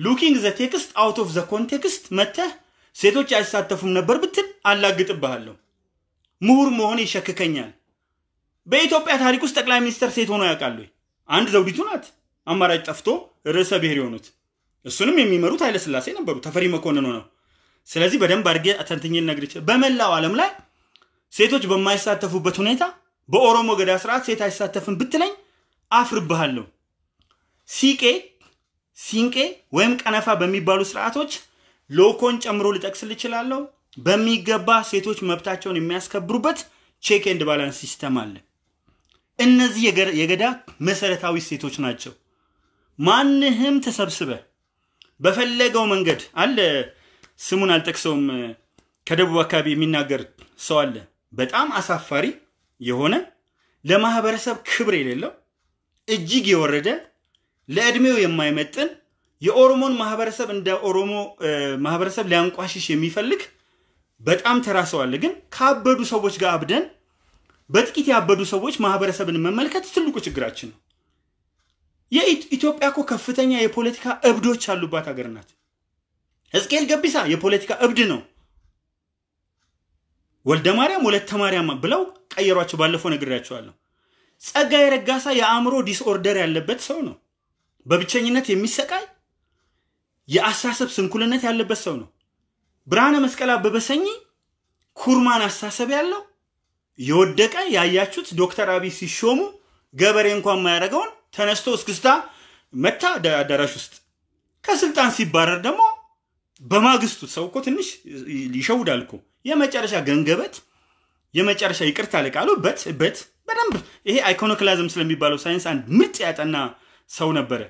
ሉኪንግ ዘ ቴክስት አውት ኦፍ ዘ ኮንቴክስት መተህ ሴቶች አይሳተፉም ነበር ብትል አላግጥብሃለሁ። ምሁር መሆን ይሸክከኛል። በኢትዮጵያ ታሪክ ውስጥ ጠቅላይ ሚኒስተር ሴት ሆኖ ያውቃሉ? አንድ ዘውዲቱ ናት፣ አማራጭ ጠፍቶ ርዕሰ ብሔር የሆኑት እሱንም የሚመሩት ኃይለስላሴ ነበሩ። ተፈሪ መኮንኑ ነው። ስለዚህ በደንብ አድርጌ ተንትኜ ልነግር በመላው ዓለም ላይ ሴቶች በማይሳተፉበት ሁኔታ በኦሮሞ ገዳ ስርዓት ሴት አይሳተፍም ብትለኝ አፍርብሃለሁ። ሲቄ ሲንቄ ወይም ቀነፋ በሚባሉ ስርዓቶች ሎኮን ጨምሮ ልጠቅስል እችላለሁ። በሚገባ ሴቶች መብታቸውን የሚያስከብሩበት ቼክ ኤንድ ባላንስ ሲስተም አለ። እነዚህ የገዳ መሰረታዊ ሴቶች ናቸው። ማንህም ተሰብስበ በፈለገው መንገድ አለ ስሙን አልጠቅሰውም። ከደቡብ አካባቢ የሚናገር ሰው አለ በጣም አሳፋሪ የሆነ ለማህበረሰብ ክብር የሌለው እጅግ የወረደ ለእድሜው የማይመጥን የኦሮሞን ማህበረሰብ እንደ ኦሮሞ ማህበረሰብ ሊያንቋሽሽ የሚፈልግ በጣም ተራሰዋል ግን ካበዱ ሰዎች ጋር አብደን በጥቂት ያበዱ ሰዎች ማህበረሰብን መመልከት ትልቁ ችግራችን ነው። የኢትዮጵያ እኮ ከፍተኛ የፖለቲካ እብዶች ያሉባት ሀገር ናት። ሕዝቅኤል ገቢሳ የፖለቲካ እብድ ነው። ወልደ ማርያም ወለተ ማርያም ብለው ቀየሯቸው። ባለፈው ነግሬያቸዋለሁ። ጸጋዬ ረጋሳ የአእምሮ ዲስኦርደር ያለበት ሰው ነው። በብቸኝነት የሚሰቃይ የአሳሰብ ስንኩልነት ያለበት ሰው ነው። ብርሃነ መስቀል አበበ ሰኚ ኩርማን አሳሰብ ያለው የወደቀ ያያችሁት ዶክተር አብይ ሲሾሙ ገበሬ እንኳን የማያደርገውን ተነስቶ እስክስታ መታ አዳራሽ ውስጥ ከስልጣን ሲባረር ደግሞ በማግስቱ ሰው እኮ ትንሽ ይሸውዳል እኮ የመጨረሻ ገንገበት የመጨረሻ ይቅርታ ልቃሉ በት በት በደንብ ይሄ አይኮኖክላዝም ስለሚባለው ሳይንስ አንድ ምርጥ ያጠና ሰው ነበረ።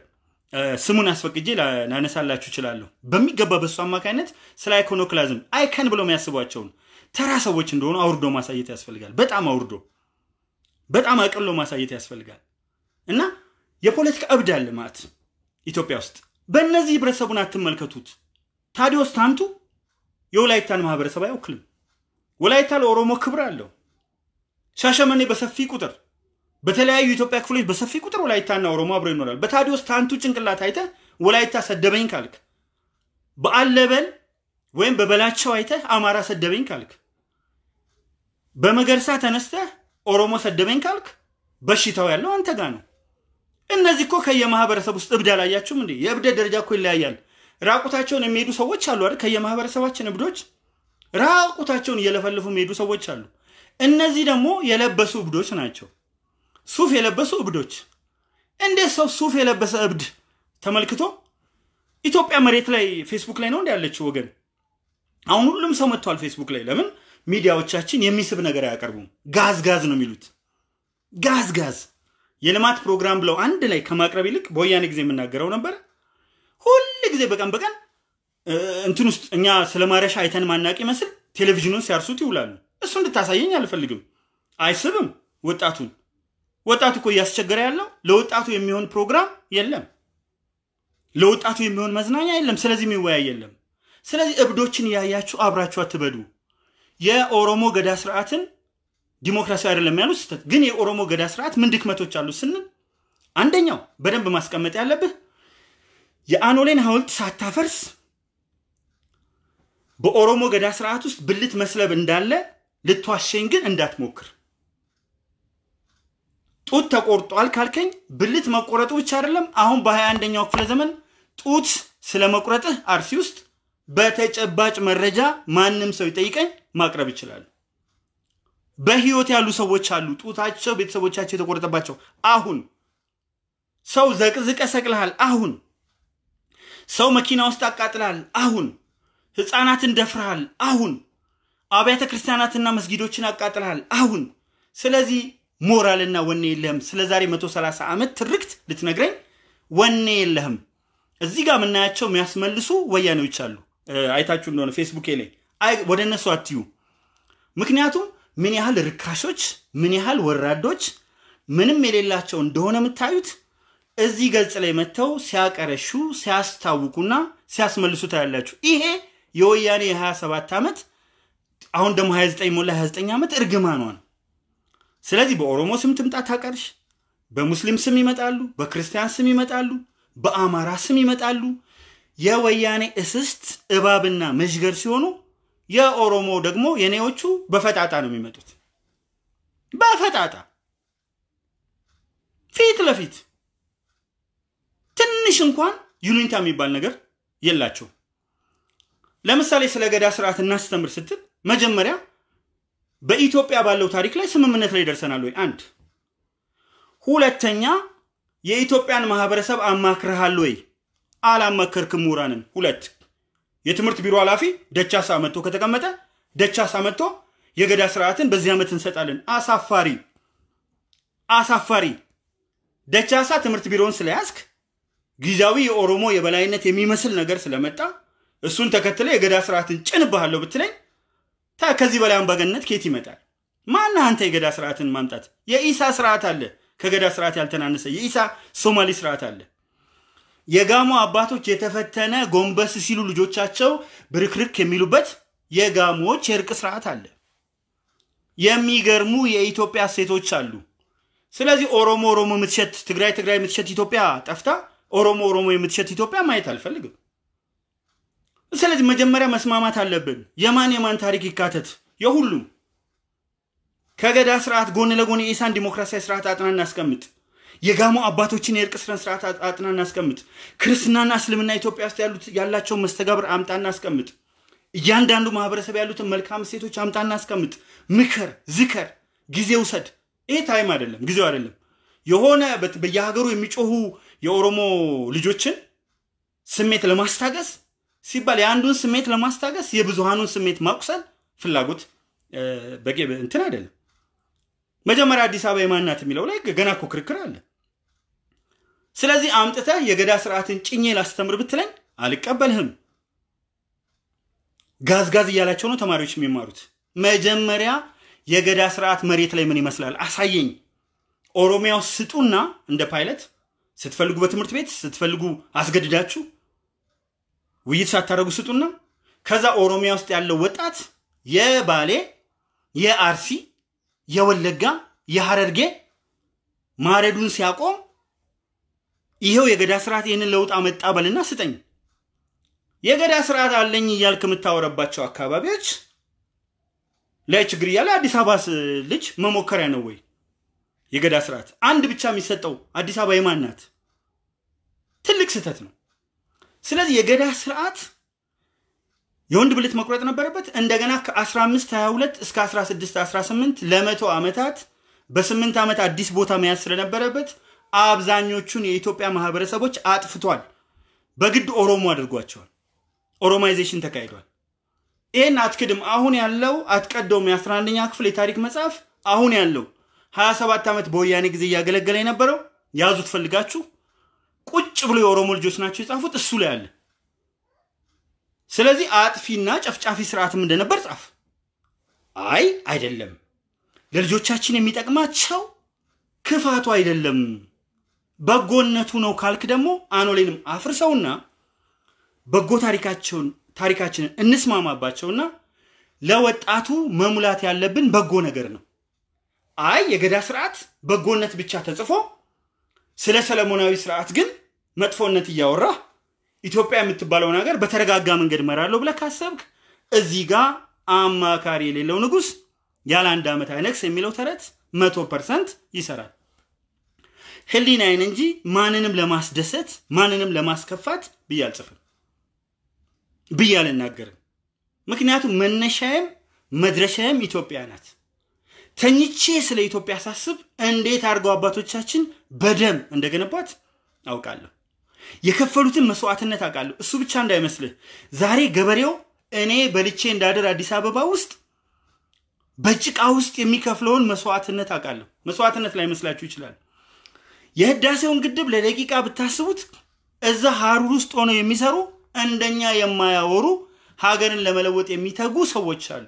ስሙን አስፈቅጄ ላነሳላችሁ ይችላለሁ በሚገባ በሱ አማካኝነት ስለ አይኮኖክላዝም አይከን ብሎ የሚያስቧቸውን ተራ ሰዎች እንደሆኑ አውርዶ ማሳየት ያስፈልጋል። በጣም አውርዶ በጣም አቅሎ ማሳየት ያስፈልጋል። እና የፖለቲካ እብድ አለ ማለት ኢትዮጵያ ውስጥ በእነዚህ ህብረተሰቡን አትመልከቱት። ታዲዮስ ታንቱ የወላይታን ማህበረሰብ አይወክልም። ወላይታ ለኦሮሞ ክብር አለው። ሻሸመኔ በሰፊ ቁጥር በተለያዩ ኢትዮጵያ ክፍሎች በሰፊ ቁጥር ወላይታና ኦሮሞ አብሮ ይኖራል። በታዲዮስ ታንቱ ጭንቅላት አይተህ ወላይታ ሰደበኝ ካልክ፣ በአለበል ወይም በበላቸው አይተህ አማራ ሰደበኝ ካልክ፣ በመገርሳ ተነስተህ ኦሮሞ ሰደበኝ ካልክ፣ በሽታው ያለው አንተ ጋ ነው። እነዚህ እኮ ከየማህበረሰብ ውስጥ እብድ አላያችሁም እንዴ? የእብደት ደረጃ እኮ ይለያያል። ራቁታቸውን የሚሄዱ ሰዎች አሉ አይደል? ከየማህበረሰባችን እብዶች ራቁታቸውን እየለፈለፉ የሚሄዱ ሰዎች አሉ። እነዚህ ደግሞ የለበሱ እብዶች ናቸው። ሱፍ የለበሱ እብዶች። እንዴት ሰው ሱፍ የለበሰ እብድ ተመልክቶ ኢትዮጵያ መሬት ላይ ፌስቡክ ላይ ነው እንዲ ያለችው ወገን። አሁን ሁሉም ሰው መጥቷል ፌስቡክ ላይ። ለምን ሚዲያዎቻችን የሚስብ ነገር አያቀርቡም? ጋዝ ጋዝ ነው የሚሉት። ጋዝ ጋዝ የልማት ፕሮግራም ብለው አንድ ላይ ከማቅረብ ይልቅ በወያኔ ጊዜ የምናገረው ነበር? ጊዜ በቀን በቀን እንትን ውስጥ እኛ ስለ ማረሻ አይተን ማናቅ ይመስል ቴሌቪዥኑን ሲያርሱት ይውላሉ። እሱ እንድታሳየኝ አልፈልግም። አይስብም ወጣቱን። ወጣቱ እኮ እያስቸገረ ያለው ለወጣቱ የሚሆን ፕሮግራም የለም፣ ለወጣቱ የሚሆን መዝናኛ የለም። ስለዚህ የሚወያይ የለም። ስለዚህ እብዶችን እያያችሁ አብራችሁ አትበዱ። የኦሮሞ ገዳ ስርዓትን ዲሞክራሲ አይደለም ያሉት ስህተት ግን የኦሮሞ ገዳ ስርዓት ምን ድክመቶች አሉ ስንል አንደኛው በደንብ ማስቀመጥ ያለብህ የአኖሌን ሀውልት ሳታፈርስ በኦሮሞ ገዳ ስርዓት ውስጥ ብልት መስለብ እንዳለ ልትዋሸኝ ግን እንዳትሞክር። ጡት ተቆርጧል ካልከኝ ብልት መቆረጡ ብቻ አይደለም፣ አሁን በ በ21ኛው ክፍለ ዘመን ጡት ስለ መቁረጥህ አርሲ ውስጥ በተጨባጭ መረጃ ማንም ሰው ይጠይቀኝ ማቅረብ ይችላል። በህይወት ያሉ ሰዎች አሉ፣ ጡታቸው ቤተሰቦቻቸው የተቆረጠባቸው። አሁን ሰው ዘቅዝቀ ሰቅልሃል አሁን ሰው መኪና ውስጥ አቃጥላል፣ አሁን ህፃናትን ደፍረሃል፣ አሁን አብያተ ክርስቲያናትና መስጊዶችን አቃጥላል አሁን ስለዚህ ሞራልና ወኔ የለህም። ስለ ዛሬ 130 ዓመት ትርክት ልትነግረኝ ወኔ የለህም። እዚህ ጋር የምናያቸው የሚያስመልሱ ወያኔዎች አሉ። አይታችሁ እንደሆነ ፌስቡኬ ላይ ወደ እነሱ አትዩ። ምክንያቱም ምን ያህል ርካሾች፣ ምን ያህል ወራዶች፣ ምንም የሌላቸው እንደሆነ የምታዩት እዚህ ገጽ ላይ መጥተው ሲያቀረሹ ሲያስታውቁና ሲያስመልሱ ታያላችሁ። ይሄ የወያኔ የ27 ዓመት አሁን ደግሞ 29 ሞላ 29 ዓመት እርግማኗን። ነው። ስለዚህ በኦሮሞ ስም ትምጣ ታቀርሽ፣ በሙስሊም ስም ይመጣሉ፣ በክርስቲያን ስም ይመጣሉ፣ በአማራ ስም ይመጣሉ። የወያኔ እስስት እባብና መዥገር ሲሆኑ የኦሮሞ ደግሞ የኔዎቹ በፈጣጣ ነው የሚመጡት። በፈጣጣ ፊት ለፊት ትንሽ እንኳን ዩኒንታ የሚባል ነገር የላቸው። ለምሳሌ ስለ ገዳ ስርዓት እናስተምር ስትል መጀመሪያ በኢትዮጵያ ባለው ታሪክ ላይ ስምምነት ላይ ደርሰናል ወይ? አንድ ሁለተኛ የኢትዮጵያን ማህበረሰብ አማክረሃል ወይ? አላማከርክም። ምሁራንን ሁለት የትምህርት ቢሮ ኃላፊ ደቻሳ መጥቶ ከተቀመጠ ደቻሳ መጥቶ የገዳ ስርዓትን በዚህ ዓመት እንሰጣለን። አሳፋሪ አሳፋሪ። ደቻሳ ትምህርት ቢሮውን ስለያዝክ ጊዜያዊ የኦሮሞ የበላይነት የሚመስል ነገር ስለመጣ እሱን ተከትለ የገዳ ስርዓትን ጭንብሃለሁ ብትለኝ ከዚህ በላይ አምባገነት ኬት ይመጣል? ማና አንተ የገዳ ስርዓትን ማምጣት? የኢሳ ስርዓት አለ፣ ከገዳ ስርዓት ያልተናነሰ የኢሳ ሶማሌ ስርዓት አለ። የጋሞ አባቶች የተፈተነ ጎንበስ ሲሉ ልጆቻቸው ብርክርክ የሚሉበት የጋሞዎች የእርቅ ስርዓት አለ። የሚገርሙ የኢትዮጵያ ሴቶች አሉ። ስለዚህ ኦሮሞ ኦሮሞ የምትሸት ትግራይ ትግራይ የምትሸት ኢትዮጵያ ጠፍታ ኦሮሞ ኦሮሞ የምትሸት ኢትዮጵያ ማየት አልፈልግም። ስለዚህ መጀመሪያ መስማማት አለብን። የማን የማን ታሪክ ይካተት? የሁሉም ከገዳ ስርዓት ጎን ለጎን የኢሳን ዲሞክራሲያዊ ስርዓት አጥና እናስቀምጥ። የጋሞ አባቶችን የእርቅ ስረን ስርዓት አጥና እናስቀምጥ። ክርስትናና እስልምና ኢትዮጵያ ውስጥ ያሉት ያላቸውን መስተጋብር አምጣ እናስቀምጥ። እያንዳንዱ ማህበረሰብ ያሉትን መልካም እሴቶች አምጣ እናስቀምጥ። ምክር፣ ዝከር፣ ጊዜ ውሰድ። ይሄ ታይም አይደለም፣ ጊዜው አይደለም። የሆነ በየሀገሩ የሚጮሁ የኦሮሞ ልጆችን ስሜት ለማስታገስ ሲባል የአንዱን ስሜት ለማስታገስ የብዙሃኑን ስሜት ማቁሰል ፍላጎት በቂ እንትን አይደለም። መጀመሪያ አዲስ አበባ የማናት የሚለው ላይ ገና እኮ ክርክር አለ። ስለዚህ አምጥተ የገዳ ስርዓትን ጭኜ ላስተምር ብትለኝ አልቀበልህም። ጋዝጋዝ እያላቸው ነው ተማሪዎች የሚማሩት። መጀመሪያ የገዳ ስርዓት መሬት ላይ ምን ይመስላል አሳየኝ። ኦሮሚያው ስጡና እንደ ፓይለት ስትፈልጉ በትምህርት ቤት ስትፈልጉ አስገድዳችሁ ውይይት ሳታደረጉ ስጡና ከዛ ኦሮሚያ ውስጥ ያለው ወጣት የባሌ የአርሲ የወለጋ የሀረርጌ ማረዱን ሲያቆም ይሄው የገዳ ስርዓት ይህንን ለውጥ አመጣ በልና ስጠኝ። የገዳ ስርዓት አለኝ እያልክ የምታወረባቸው አካባቢዎች ላይ ችግር እያለ አዲስ አበባ ልጅ መሞከሪያ ነው ወይ? የገዳ ስርዓት አንድ ብቻ የሚሰጠው አዲስ አበባ የማን ናት? ትልቅ ስህተት ነው። ስለዚህ የገዳ ስርዓት የወንድ ብልት መቁረጥ ነበረበት። እንደገና ከ1522 እስከ 1618 ለመቶ ዓመታት በስምንት ዓመት አዲስ ቦታ መያዝ ስለነበረበት አብዛኞቹን የኢትዮጵያ ማህበረሰቦች አጥፍቷል። በግድ ኦሮሞ አድርጓቸዋል። ኦሮማይዜሽን ተካሂዷል። ይህን አትክድም። አሁን ያለው አትቀደውም። የ11ኛ ክፍል የታሪክ መጽሐፍ አሁን ያለው 27 ዓመት በወያኔ ጊዜ እያገለገለ የነበረው ያዙት ፈልጋችሁ ቁጭ ብሎ የኦሮሞ ልጆች ናቸው የጻፉት እሱ ላይ አለ። ስለዚህ አጥፊና ጨፍጫፊ ስርዓትም እንደነበር ጻፍ። አይ አይደለም፣ ለልጆቻችን የሚጠቅማቸው ክፋቱ አይደለም በጎነቱ ነው ካልክ ደግሞ አኖሌንም አፍርሰውና በጎ ታሪካቸውን ታሪካችንን እንስማማባቸውና ለወጣቱ መሙላት ያለብን በጎ ነገር ነው። አይ የገዳ ስርዓት በጎነት ብቻ ተጽፎ ስለ ሰለሞናዊ ስርዓት ግን መጥፎነት እያወራ ኢትዮጵያ የምትባለውን ሀገር በተረጋጋ መንገድ መራለሁ ብለ ካሰብክ እዚህ ጋር አማካሪ የሌለው ንጉስ ያለ አንድ ዓመት አይነክስ የሚለው ተረት መቶ ፐርሰንት ይሰራል። አይን እንጂ ማንንም ለማስደሰት ማንንም ለማስከፋት ብዬ አልጽፍም ብዬ አልናገርም። ምክንያቱም መነሻየም መድረሻየም ኢትዮጵያ ናት። ተኝቼ ስለ ኢትዮጵያ ሳስብ እንዴት አድርገው አባቶቻችን በደም እንደገነባት አውቃለሁ። የከፈሉትን መስዋዕትነት አውቃለሁ። እሱ ብቻ እንዳይመስልህ ዛሬ ገበሬው እኔ በልቼ እንዳደር አዲስ አበባ ውስጥ በጭቃ ውስጥ የሚከፍለውን መስዋዕትነት አውቃለሁ። መስዋዕትነት ላይ መስላችሁ ይችላል። የህዳሴውን ግድብ ለደቂቃ ብታስቡት እዛ ሀሩር ውስጥ ሆነው የሚሰሩ እንደኛ የማያወሩ ሀገርን ለመለወጥ የሚተጉ ሰዎች አሉ።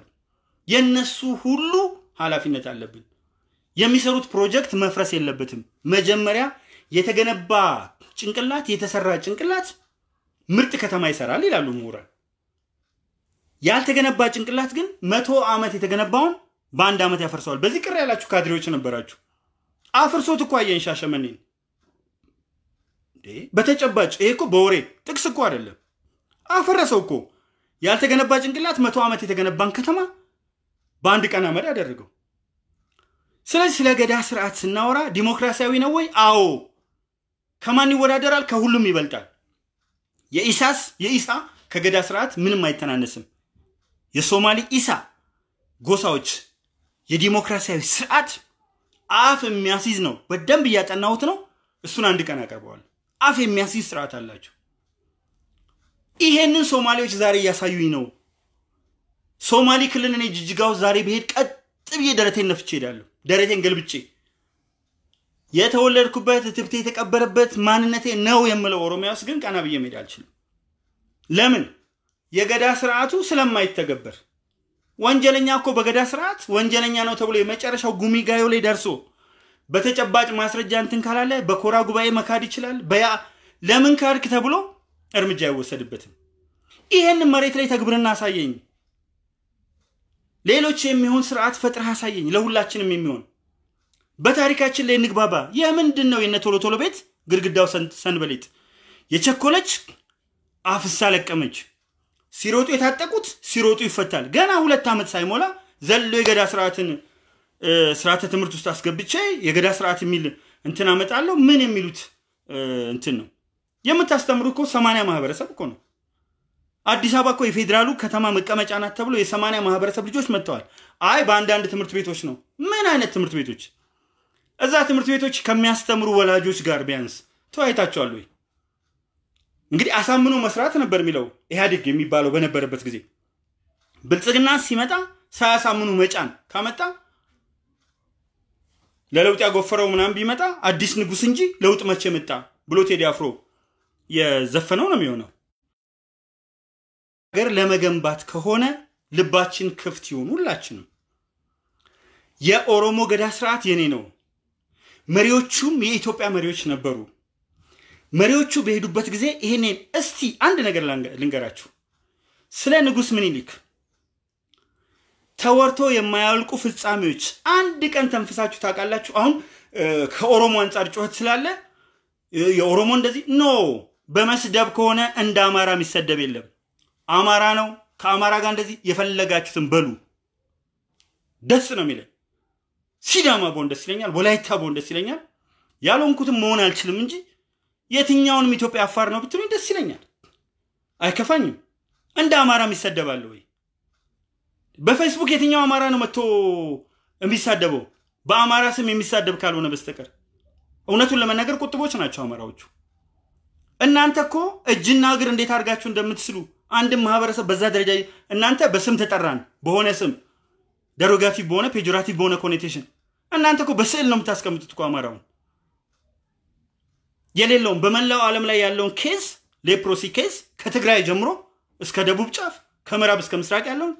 የነሱ ሁሉ ኃላፊነት አለብን። የሚሰሩት ፕሮጀክት መፍረስ የለበትም። መጀመሪያ የተገነባ ጭንቅላት፣ የተሰራ ጭንቅላት ምርጥ ከተማ ይሰራል ይላሉ ምሁራን። ያልተገነባ ጭንቅላት ግን መቶ ዓመት የተገነባውን በአንድ ዓመት ያፈርሰዋል። በዚህ ቅር ያላችሁ ካድሬዎች ነበራችሁ። አፍርሶት እኮ አየን ሻሸመኔን። በተጨባጭ ይሄ እኮ በወሬ ጥቅስ እኮ አይደለም፣ አፈረሰው እኮ። ያልተገነባ ጭንቅላት መቶ ዓመት የተገነባን ከተማ በአንድ ቀን አመድ አደረገው ስለዚህ ስለ ገዳ ስርዓት ስናወራ ዲሞክራሲያዊ ነው ወይ? አዎ። ከማን ይወዳደራል? ከሁሉም ይበልጣል። የኢሳስ የኢሳ ከገዳ ስርዓት ምንም አይተናነስም። የሶማሌ ኢሳ ጎሳዎች የዲሞክራሲያዊ ስርዓት አፍ የሚያስይዝ ነው። በደንብ እያጠናሁት ነው። እሱን አንድ ቀን ያቀርበዋል አፍ የሚያስይዝ ስርዓት አላቸው። ይሄንን ሶማሌዎች ዛሬ እያሳዩኝ ነው። ሶማሌ ክልል እኔ ጅጅጋው ዛሬ ብሄድ ቀጥ ብዬ ደረቴን ነፍቼ ሄዳለሁ። ደረቴን ገልብጬ የተወለድኩበት እትብቴ የተቀበረበት ማንነቴ ነው የምለው። ኦሮሚያ ውስጥ ግን ቀና ብዬ መሄድ አልችልም። ለምን? የገዳ ስርዓቱ ስለማይተገበር። ወንጀለኛ እኮ በገዳ ስርዓት ወንጀለኛ ነው ተብሎ የመጨረሻው ጉሚ ጋዮ ላይ ደርሶ በተጨባጭ ማስረጃ እንትን ካላለ በኮራ ጉባኤ መካድ ይችላል። በያ ለምን ካድክ ተብሎ እርምጃ አይወሰድበትም። ይህን መሬት ላይ ተግብርና አሳየኝ። ሌሎች የሚሆን ስርዓት ፈጥረህ አሳየኝ፣ ለሁላችንም የሚሆን በታሪካችን ላይ ንግባባ። የምንድን ነው የነ ቶሎ ቶሎ ቤት ግድግዳው ሰንበሌጥ? የቸኮለች አፍሳ ለቀመች። ሲሮጡ የታጠቁት ሲሮጡ ይፈታል። ገና ሁለት ዓመት ሳይሞላ ዘሎ የገዳ ስርዓትን ስርዓተ ትምህርት ውስጥ አስገብቼ የገዳ ስርዓት የሚል እንትን አመጣለሁ። ምን የሚሉት እንትን ነው የምታስተምሩ እኮ ሰማኒያ ማህበረሰብ እኮ ነው አዲስ አበባ እኮ የፌዴራሉ ከተማ መቀመጫ ናት ተብሎ የሰማንያ ማህበረሰብ ልጆች መጥተዋል። አይ በአንዳንድ ትምህርት ቤቶች ነው። ምን አይነት ትምህርት ቤቶች? እዛ ትምህርት ቤቶች ከሚያስተምሩ ወላጆች ጋር ቢያንስ ተዋይታቸዋሉ ወይ? እንግዲህ አሳምኖ መስራት ነበር የሚለው ኢህአዴግ የሚባለው በነበረበት ጊዜ። ብልጽግና ሲመጣ ሳያሳምኑ መጫን ካመጣ ለለውጥ ያጎፈረው ምናምን ቢመጣ አዲስ ንጉስ እንጂ ለውጥ መቼ መጣ ብሎ ቴዲ አፍሮ የዘፈነው ነው የሚሆነው። ሀገር ለመገንባት ከሆነ ልባችን ክፍት ይሁን። ሁላችንም የኦሮሞ ገዳ ስርዓት የኔ ነው። መሪዎቹም የኢትዮጵያ መሪዎች ነበሩ። መሪዎቹ በሄዱበት ጊዜ ይሄንን እስቲ አንድ ነገር ልንገራችሁ። ስለ ንጉሥ ምኒልክ ተወርቶ የማያልቁ ፍጻሜዎች አንድ ቀን ተንፍሳችሁ ታውቃላችሁ? አሁን ከኦሮሞ አንጻር ጩኸት ስላለ የኦሮሞ እንደዚህ ኖ፣ በመስደብ ከሆነ እንደ አማራ የሚሰደብ የለም። አማራ ነው። ከአማራ ጋር እንደዚህ የፈለጋችሁትን በሉ። ደስ ነው የሚለኝ። ሲዳማ በሆን ደስ ይለኛል። ወላይታ በሆን ደስ ይለኛል። ያልሆንኩትም መሆን አልችልም እንጂ የትኛውንም ኢትዮጵያ አፋር ነው ብትሉኝ ደስ ይለኛል። አይከፋኝም። እንደ አማራም ይሰደባል ወይ? በፌስቡክ የትኛው አማራ ነው መጥቶ የሚሳደበው? በአማራ ስም የሚሳደብ ካልሆነ በስተቀር እውነቱን ለመናገር ቁጥቦች ናቸው አማራዎቹ። እናንተ እኮ እጅና እግር እንዴት አድርጋችሁ እንደምትስሉ አንድም ማህበረሰብ በዛ ደረጃ እናንተ በስም ተጠራን፣ በሆነ ስም ደሮጋቲቭ በሆነ ፔጆራቲቭ በሆነ ኮኔቴሽን እናንተ እኮ በስዕል ነው የምታስቀምጡት እኮ አማራውን የሌለውን በመላው ዓለም ላይ ያለውን ኬስ ሌፕሮሲ ኬስ ከትግራይ ጀምሮ እስከ ደቡብ ጫፍ ከምዕራብ እስከ ምስራቅ ያለውን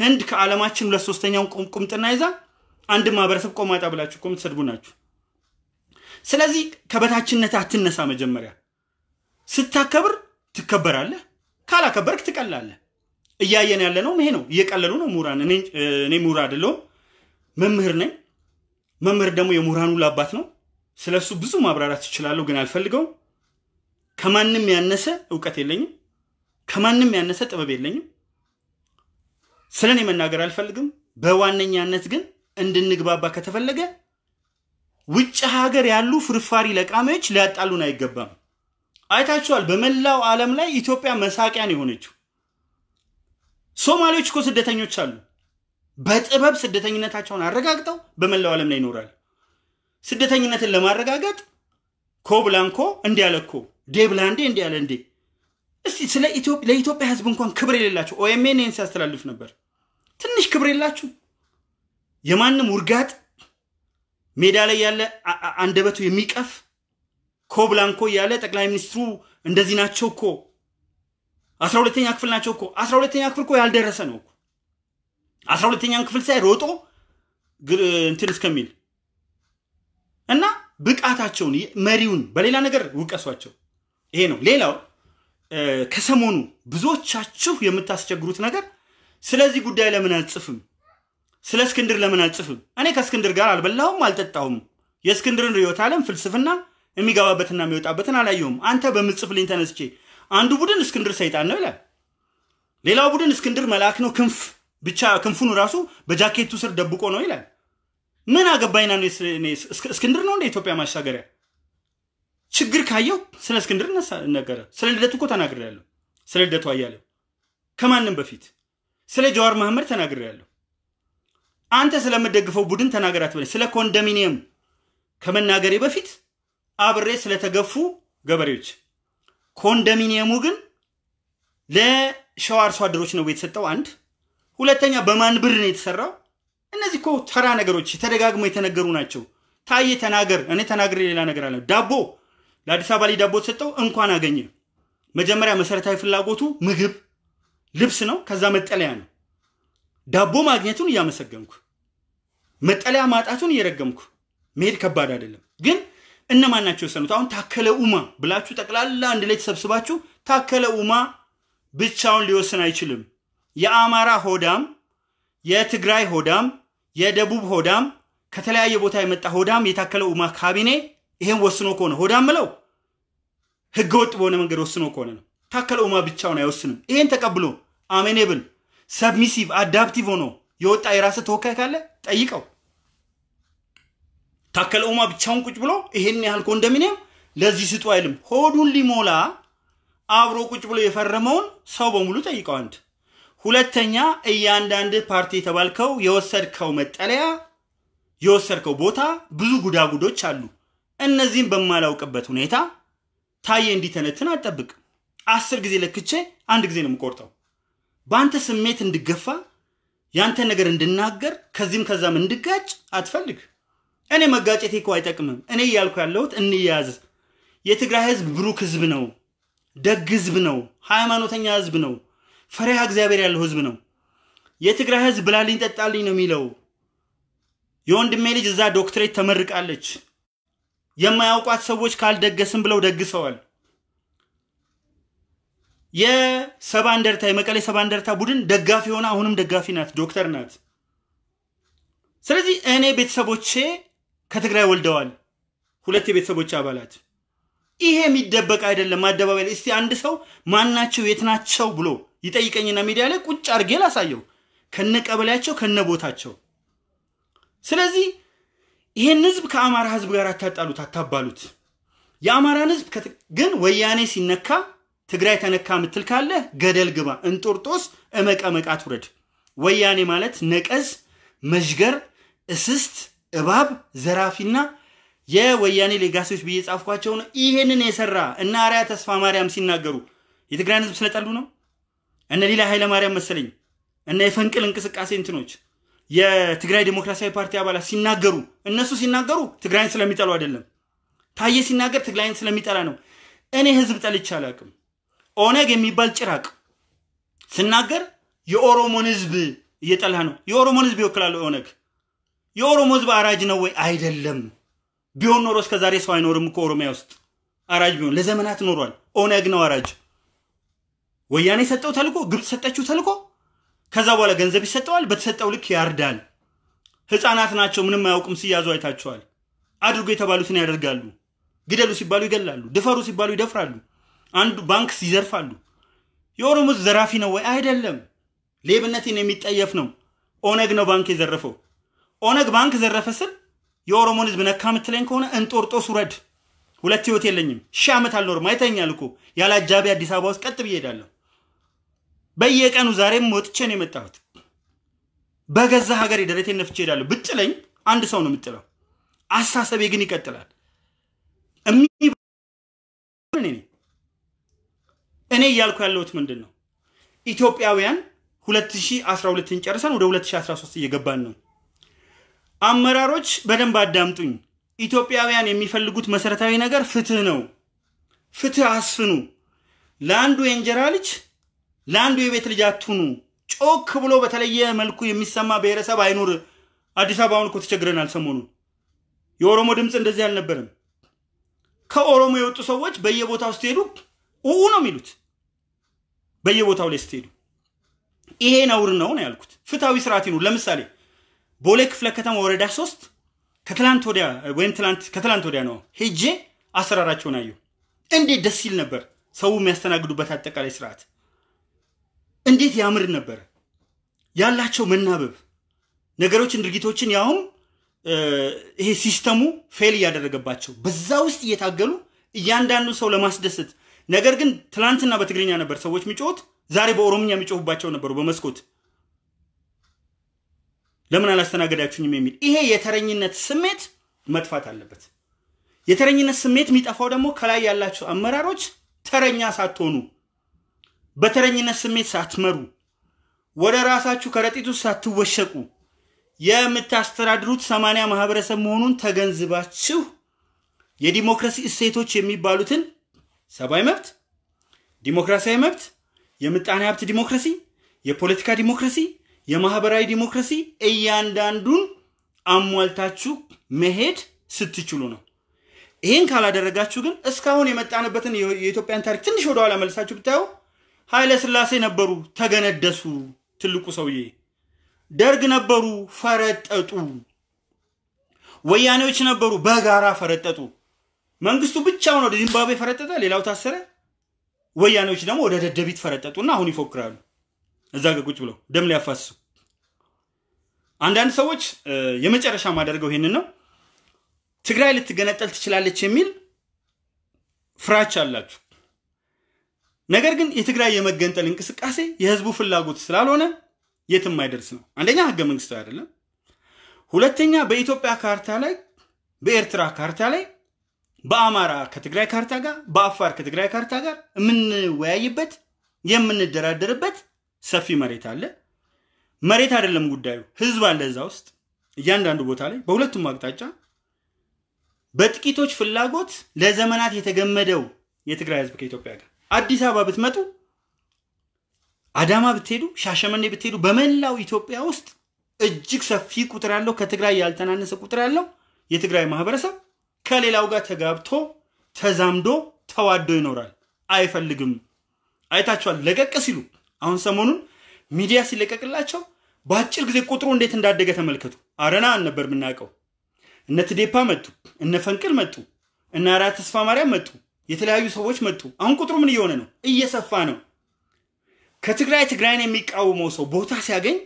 ህንድ ከዓለማችን ሁለት ሶስተኛውን ቁምጥና ይዛ አንድ ማህበረሰብ ቆማጣ ብላችሁ እኮ የምትሰድቡ ናችሁ። ስለዚህ ከበታችነት አትነሳ። መጀመሪያ ስታከብር ትከበራለህ። ካላከበርክ ትቀላለህ። እያየን ያለ ነው ይሄ ነው። እየቀለሉ ነው ምሁራን። እኔ ምሁር አይደለሁም፣ መምህር ነኝ። መምህር ደግሞ የምሁራን ሁሉ አባት ነው። ስለ እሱ ብዙ ማብራራት እችላለሁ፣ ግን አልፈልገውም። ከማንም ያነሰ እውቀት የለኝም። ከማንም ያነሰ ጥበብ የለኝም። ስለ እኔ መናገር አልፈልግም። በዋነኛነት ግን እንድንግባባ ከተፈለገ ውጭ ሀገር ያሉ ፍርፋሪ ለቃሚዎች ሊያጣሉን አይገባም። አይታችኋል። በመላው ዓለም ላይ ኢትዮጵያ መሳቂያ ነው የሆነችው። ሶማሌዎች እኮ ስደተኞች አሉ። በጥበብ ስደተኝነታቸውን አረጋግጠው በመላው ዓለም ላይ ይኖራል። ስደተኝነትን ለማረጋገጥ ኮብላንኮ እንዲያለኮ ዴብላንዴ እንዲያለ እንዴ እስቲ ስለ ለኢትዮጵያ ሕዝብ እንኳን ክብር የሌላቸው ኦኤምኤን ይህን ሲያስተላልፍ ነበር። ትንሽ ክብር የላችሁ። የማንም ውርጋጥ ሜዳ ላይ ያለ አንደበቱ የሚቀፍ ኮብላንኮ ብላንኮ እያለ ጠቅላይ ሚኒስትሩ እንደዚህ ናቸው እኮ አስራ ሁለተኛ ክፍል ናቸው እኮ አስራ ሁለተኛ ክፍል እኮ ያልደረሰ ነው እኮ አስራ ሁለተኛን ክፍል ሳይ ሮጦ እንትን እስከሚል እና ብቃታቸውን መሪውን በሌላ ነገር ውቀሷቸው። ይሄ ነው። ሌላው ከሰሞኑ ብዙዎቻችሁ የምታስቸግሩት ነገር ስለዚህ ጉዳይ ለምን አጽፍም? ስለ እስክንድር ለምን አጽፍም እኔ ከእስክንድር ጋር አልበላሁም፣ አልጠጣሁም። የእስክንድርን ርዕዮተ አለም ፍልስፍና የሚገባበትና የሚወጣበትን አላየውም። አንተ በምጽፍልኝ ተነስቼ አንዱ ቡድን እስክንድር ሰይጣን ነው ይላል። ሌላው ቡድን እስክንድር መልአክ ነው፣ ክንፍ ብቻ ክንፉን ራሱ በጃኬቱ ስር ደብቆ ነው ይላል። ምን አገባኝና እስክንድር ነው እንደ ኢትዮጵያ ማሻገሪያ ችግር ካየው ስለ እስክንድር ነገረ። ስለ ልደቱ እኮ ተናግሬያለሁ። ስለ ልደቱ አያሌው ከማንም በፊት ስለ ጀዋር መሐመድ ተናግሬያለሁ። አንተ ስለምደግፈው ቡድን ተናገራት ስለ ኮንዶሚኒየም ከመናገሬ በፊት አብሬ ስለተገፉ ገበሬዎች፣ ኮንዶሚኒየሙ ግን ለሸዋ አርሶ አደሮች ነው የተሰጠው። አንድ ሁለተኛ በማን ብር ነው የተሰራው? እነዚህ እኮ ተራ ነገሮች ተደጋግመው የተነገሩ ናቸው። ታዬ ተናገር፣ እኔ ተናግሬ ሌላ ነገር አለ። ዳቦ ለአዲስ አበባ ላይ ዳቦ ተሰጠው እንኳን አገኘ። መጀመሪያ መሰረታዊ ፍላጎቱ ምግብ፣ ልብስ ነው። ከዛ መጠለያ ነው። ዳቦ ማግኘቱን እያመሰገንኩ መጠለያ ማጣቱን እየረገምኩ መሄድ ከባድ አይደለም ግን እነማን ናቸው የወሰኑት? አሁን ታከለ ኡማ ብላችሁ ጠቅላላ አንድ ላይ ተሰብስባችሁ ታከለ ኡማ ብቻውን ሊወስን አይችልም። የአማራ ሆዳም፣ የትግራይ ሆዳም፣ የደቡብ ሆዳም፣ ከተለያየ ቦታ የመጣ ሆዳም የታከለ ኡማ ካቢኔ ይሄን ወስኖ ከሆነ ሆዳም ምለው ህገ ወጥ በሆነ መንገድ ወስኖ ከሆነ ነው። ታከለ ኡማ ብቻውን አይወስንም። ይሄን ተቀብሎ አሜኔብል ሰብሚሲቭ አዳፕቲቭ ሆኖ የወጣ የራሰ ተወካይ ካለ ጠይቀው። ታከለ ኡማ ብቻውን ቁጭ ብሎ ይሄን ያህል ኮንዶሚኒየም ለዚህ ስጡ አይልም። ሆዱን ሊሞላ አብሮ ቁጭ ብሎ የፈረመውን ሰው በሙሉ ጠይቀው። አንድ ሁለተኛ፣ እያንዳንድ ፓርቲ የተባልከው የወሰድከው መጠለያ የወሰድከው ቦታ ብዙ ጉዳጉዶች አሉ። እነዚህም በማላውቅበት ሁኔታ ታየ እንዲተነትን አጠብቅ። አስር ጊዜ ለክቼ አንድ ጊዜ ነው የምቆርጠው። በአንተ ስሜት እንድገፋ ያንተ ነገር እንድናገር ከዚህም ከዛም እንድጋጭ አትፈልግ። እኔ መጋጨቴ እኮ አይጠቅምም። እኔ እያልኩ ያለሁት እንያዝ። የትግራይ ህዝብ ብሩክ ህዝብ ነው፣ ደግ ህዝብ ነው፣ ሃይማኖተኛ ህዝብ ነው፣ ፈሪሃ እግዚአብሔር ያለው ህዝብ ነው። የትግራይ ህዝብ ብላልኝ ጠጣልኝ ነው የሚለው። የወንድሜ ልጅ እዛ ዶክትሬት ተመርቃለች። የማያውቋት ሰዎች ካልደገስም ብለው ደግሰዋል። የሰባ እንደርታ የመቀሌ ሰባ እንደርታ ቡድን ደጋፊ ሆነ አሁንም ደጋፊ ናት፣ ዶክተር ናት። ስለዚህ እኔ ቤተሰቦቼ ከትግራይ ወልደዋል። ሁለት የቤተሰቦች አባላት ይሄ የሚደበቅ አይደለም። አደባባይ እስቲ አንድ ሰው ማናቸው የትናቸው ብሎ ይጠይቀኝና ሚዲያ ላይ ቁጭ አርጌ ላሳየው ከነ ቀበሌያቸው ከነ ቦታቸው። ስለዚህ ይሄን ህዝብ ከአማራ ህዝብ ጋር አታጣሉት፣ አታባሉት። የአማራን ህዝብ ግን ወያኔ ሲነካ ትግራይ ተነካ ምትል ካለ ገደል ግባ፣ እንጦርጦስ እመቀመቃት ውረድ። ወያኔ ማለት ነቀዝ፣ መዥገር፣ እስስት እባብ ዘራፊና የወያኔ ሌጋሲዎች ብዬ ጻፍኳቸው ነው። ይሄንን የሰራ እነ አርያ ተስፋ ማርያም ሲናገሩ የትግራይን ህዝብ ስለጠሉ ነው። እነ ሌላ ኃይለ ማርያም መሰለኝ እነ የፈንቅል እንቅስቃሴ እንትኖች የትግራይ ዴሞክራሲያዊ ፓርቲ አባላት ሲናገሩ እነሱ ሲናገሩ ትግራይን ስለሚጠሉ አይደለም። ታየ ሲናገር ትግራይን ስለሚጠላ ነው። እኔ ህዝብ ጠልቼ አላቅም ኦነግ የሚባል ጭራቅ ስናገር የኦሮሞን ህዝብ እየጠላ ነው። የኦሮሞን ህዝብ ይወክላል ኦነግ። የኦሮሞ ህዝብ አራጅ ነው ወይ? አይደለም። ቢሆን ኖሮ እስከ ዛሬ ሰው አይኖርም እኮ ኦሮሚያ ውስጥ አራጅ ቢሆን ለዘመናት ኖሯል። ኦነግ ነው አራጅ። ወያኔ ሰጠው ተልኮ፣ ግብፅ ሰጠችው ተልኮ። ከዛ በኋላ ገንዘብ ይሰጠዋል፣ በተሰጠው ልክ ያርዳል። ህፃናት ናቸው፣ ምንም አያውቁም። ሲያዙ አይታቸዋል። አድርጎ የተባሉትን ያደርጋሉ። ግደሉ ሲባሉ ይገላሉ። ድፈሩ ሲባሉ ይደፍራሉ። አንዱ ባንክ ይዘርፋሉ። የኦሮሞ ዘራፊ ነው ወይ? አይደለም። ሌብነትን የሚጠየፍ ነው። ኦነግ ነው ባንክ የዘረፈው። ኦነግ ባንክ ዘረፈ ስል የኦሮሞን ህዝብ ነካ ምትለኝ ከሆነ እንጦርጦስ ውረድ። ሁለት ህይወት የለኝም። ሺህ ዓመት አልኖርም። አይተኛል እኮ ያለ አጃቢ አዲስ አበባ ውስጥ ቀጥ ብዬ ሄዳለሁ። በየቀኑ ዛሬም ወጥቼ ነው የመጣሁት። በገዛ ሀገር ደረቴን ነፍቼ ሄዳለሁ። ብጥለኝ አንድ ሰው ነው የምጥለው። አሳሰቤ ግን ይቀጥላል። እኔ እያልኩ ያለሁት ምንድን ነው? ኢትዮጵያውያን 2012ን ጨርሰን ወደ 2013 እየገባን ነው። አመራሮች በደንብ አዳምጡኝ። ኢትዮጵያውያን የሚፈልጉት መሰረታዊ ነገር ፍትህ ነው። ፍትህ አስፍኑ። ለአንዱ የእንጀራ ልጅ ለአንዱ የቤት ልጅ አትሁኑ። ጮክ ብሎ በተለየ መልኩ የሚሰማ ብሔረሰብ አይኑር። አዲስ አበባ አሁን እኮ ተቸግረናል። ሰሞኑን የኦሮሞ ድምፅ እንደዚህ አልነበረም። ከኦሮሞ የወጡ ሰዎች በየቦታው ስትሄዱ ኡ ነው የሚሉት። በየቦታው ላይ ስትሄዱ ይሄ ነውር ነው ነው ያልኩት። ፍትሐዊ ስርዓት ይኑር። ለምሳሌ ቦሌ ክፍለ ከተማ ወረዳ ሶስት ከትላንት ወዲያ ወይም ከትላንት ወዲያ ነው ሄጄ አሰራራቸውን አየሁ። እንዴት ደስ ይል ነበር! ሰው የሚያስተናግዱበት አጠቃላይ ስርዓት እንዴት ያምር ነበር! ያላቸው መናበብ ነገሮችን፣ ድርጊቶችን ያውም ይሄ ሲስተሙ ፌል እያደረገባቸው በዛ ውስጥ እየታገሉ እያንዳንዱ ሰው ለማስደሰት ነገር ግን ትላንትና በትግርኛ ነበር ሰዎች የሚጮሁት፣ ዛሬ በኦሮምኛ የሚጮሁባቸው ነበሩ በመስኮት ለምን አላስተናገዳችሁኝም የሚል ይሄ የተረኝነት ስሜት መጥፋት አለበት። የተረኝነት ስሜት የሚጠፋው ደግሞ ከላይ ያላቸው አመራሮች ተረኛ ሳትሆኑ፣ በተረኝነት ስሜት ሳትመሩ፣ ወደ ራሳችሁ ከረጢቱ ሳትወሸቁ የምታስተዳድሩት ሰማንያ ማህበረሰብ መሆኑን ተገንዝባችሁ የዲሞክራሲ እሴቶች የሚባሉትን ሰብአዊ መብት፣ ዲሞክራሲያዊ መብት፣ የምጣኔ ሀብት ዲሞክራሲ፣ የፖለቲካ ዲሞክራሲ የማህበራዊ ዲሞክራሲ እያንዳንዱን አሟልታችሁ መሄድ ስትችሉ ነው። ይህን ካላደረጋችሁ ግን እስካሁን የመጣንበትን የኢትዮጵያን ታሪክ ትንሽ ወደኋላ መልሳችሁ ብታዩ ኃይለ ስላሴ ነበሩ፣ ተገነደሱ። ትልቁ ሰውዬ ደርግ ነበሩ፣ ፈረጠጡ። ወያኔዎች ነበሩ፣ በጋራ ፈረጠጡ። መንግስቱ ብቻውን ወደ ዚምባብዌ ፈረጠጠ፣ ሌላው ታሰረ። ወያኔዎች ደግሞ ወደ ደደቢት ፈረጠጡ እና አሁን ይፎክራሉ። እዛ ጋር ቁጭ ብለው ደም ሊያፋስሱ። አንዳንድ ሰዎች የመጨረሻ ማደርገው ይሄንን ነው። ትግራይ ልትገነጠል ትችላለች የሚል ፍራቻ አላችሁ። ነገር ግን የትግራይ የመገንጠል እንቅስቃሴ የህዝቡ ፍላጎት ስላልሆነ የትም አይደርስ ነው። አንደኛ ህገ መንግስታዊ አይደለም። ሁለተኛ በኢትዮጵያ ካርታ ላይ፣ በኤርትራ ካርታ ላይ፣ በአማራ ከትግራይ ካርታ ጋር፣ በአፋር ከትግራይ ካርታ ጋር የምንወያይበት የምንደራደርበት ሰፊ መሬት አለ። መሬት አይደለም ጉዳዩ፣ ህዝብ አለ እዛ ውስጥ እያንዳንዱ ቦታ ላይ በሁለቱም አቅጣጫ በጥቂቶች ፍላጎት ለዘመናት የተገመደው የትግራይ ህዝብ ከኢትዮጵያ ጋር አዲስ አበባ ብትመጡ፣ አዳማ ብትሄዱ፣ ሻሸመኔ ብትሄዱ፣ በመላው ኢትዮጵያ ውስጥ እጅግ ሰፊ ቁጥር ያለው ከትግራይ ያልተናነሰ ቁጥር ያለው የትግራይ ማህበረሰብ ከሌላው ጋር ተጋብቶ ተዛምዶ ተዋዶ ይኖራል። አይፈልግም። አይታችኋል ለቀቅ ሲሉ አሁን ሰሞኑን ሚዲያ ሲለቀቅላቸው በአጭር ጊዜ ቁጥሩ እንዴት እንዳደገ ተመልከቱ። አረና ነበር የምናውቀው። እነ ትዴፓ መጡ፣ እነ ፈንቅል መጡ፣ እነ አራ ተስፋ ማርያም መጡ፣ የተለያዩ ሰዎች መጡ። አሁን ቁጥሩ ምን እየሆነ ነው? እየሰፋ ነው። ከትግራይ ትግራይን የሚቃወመው ሰው ቦታ ሲያገኝ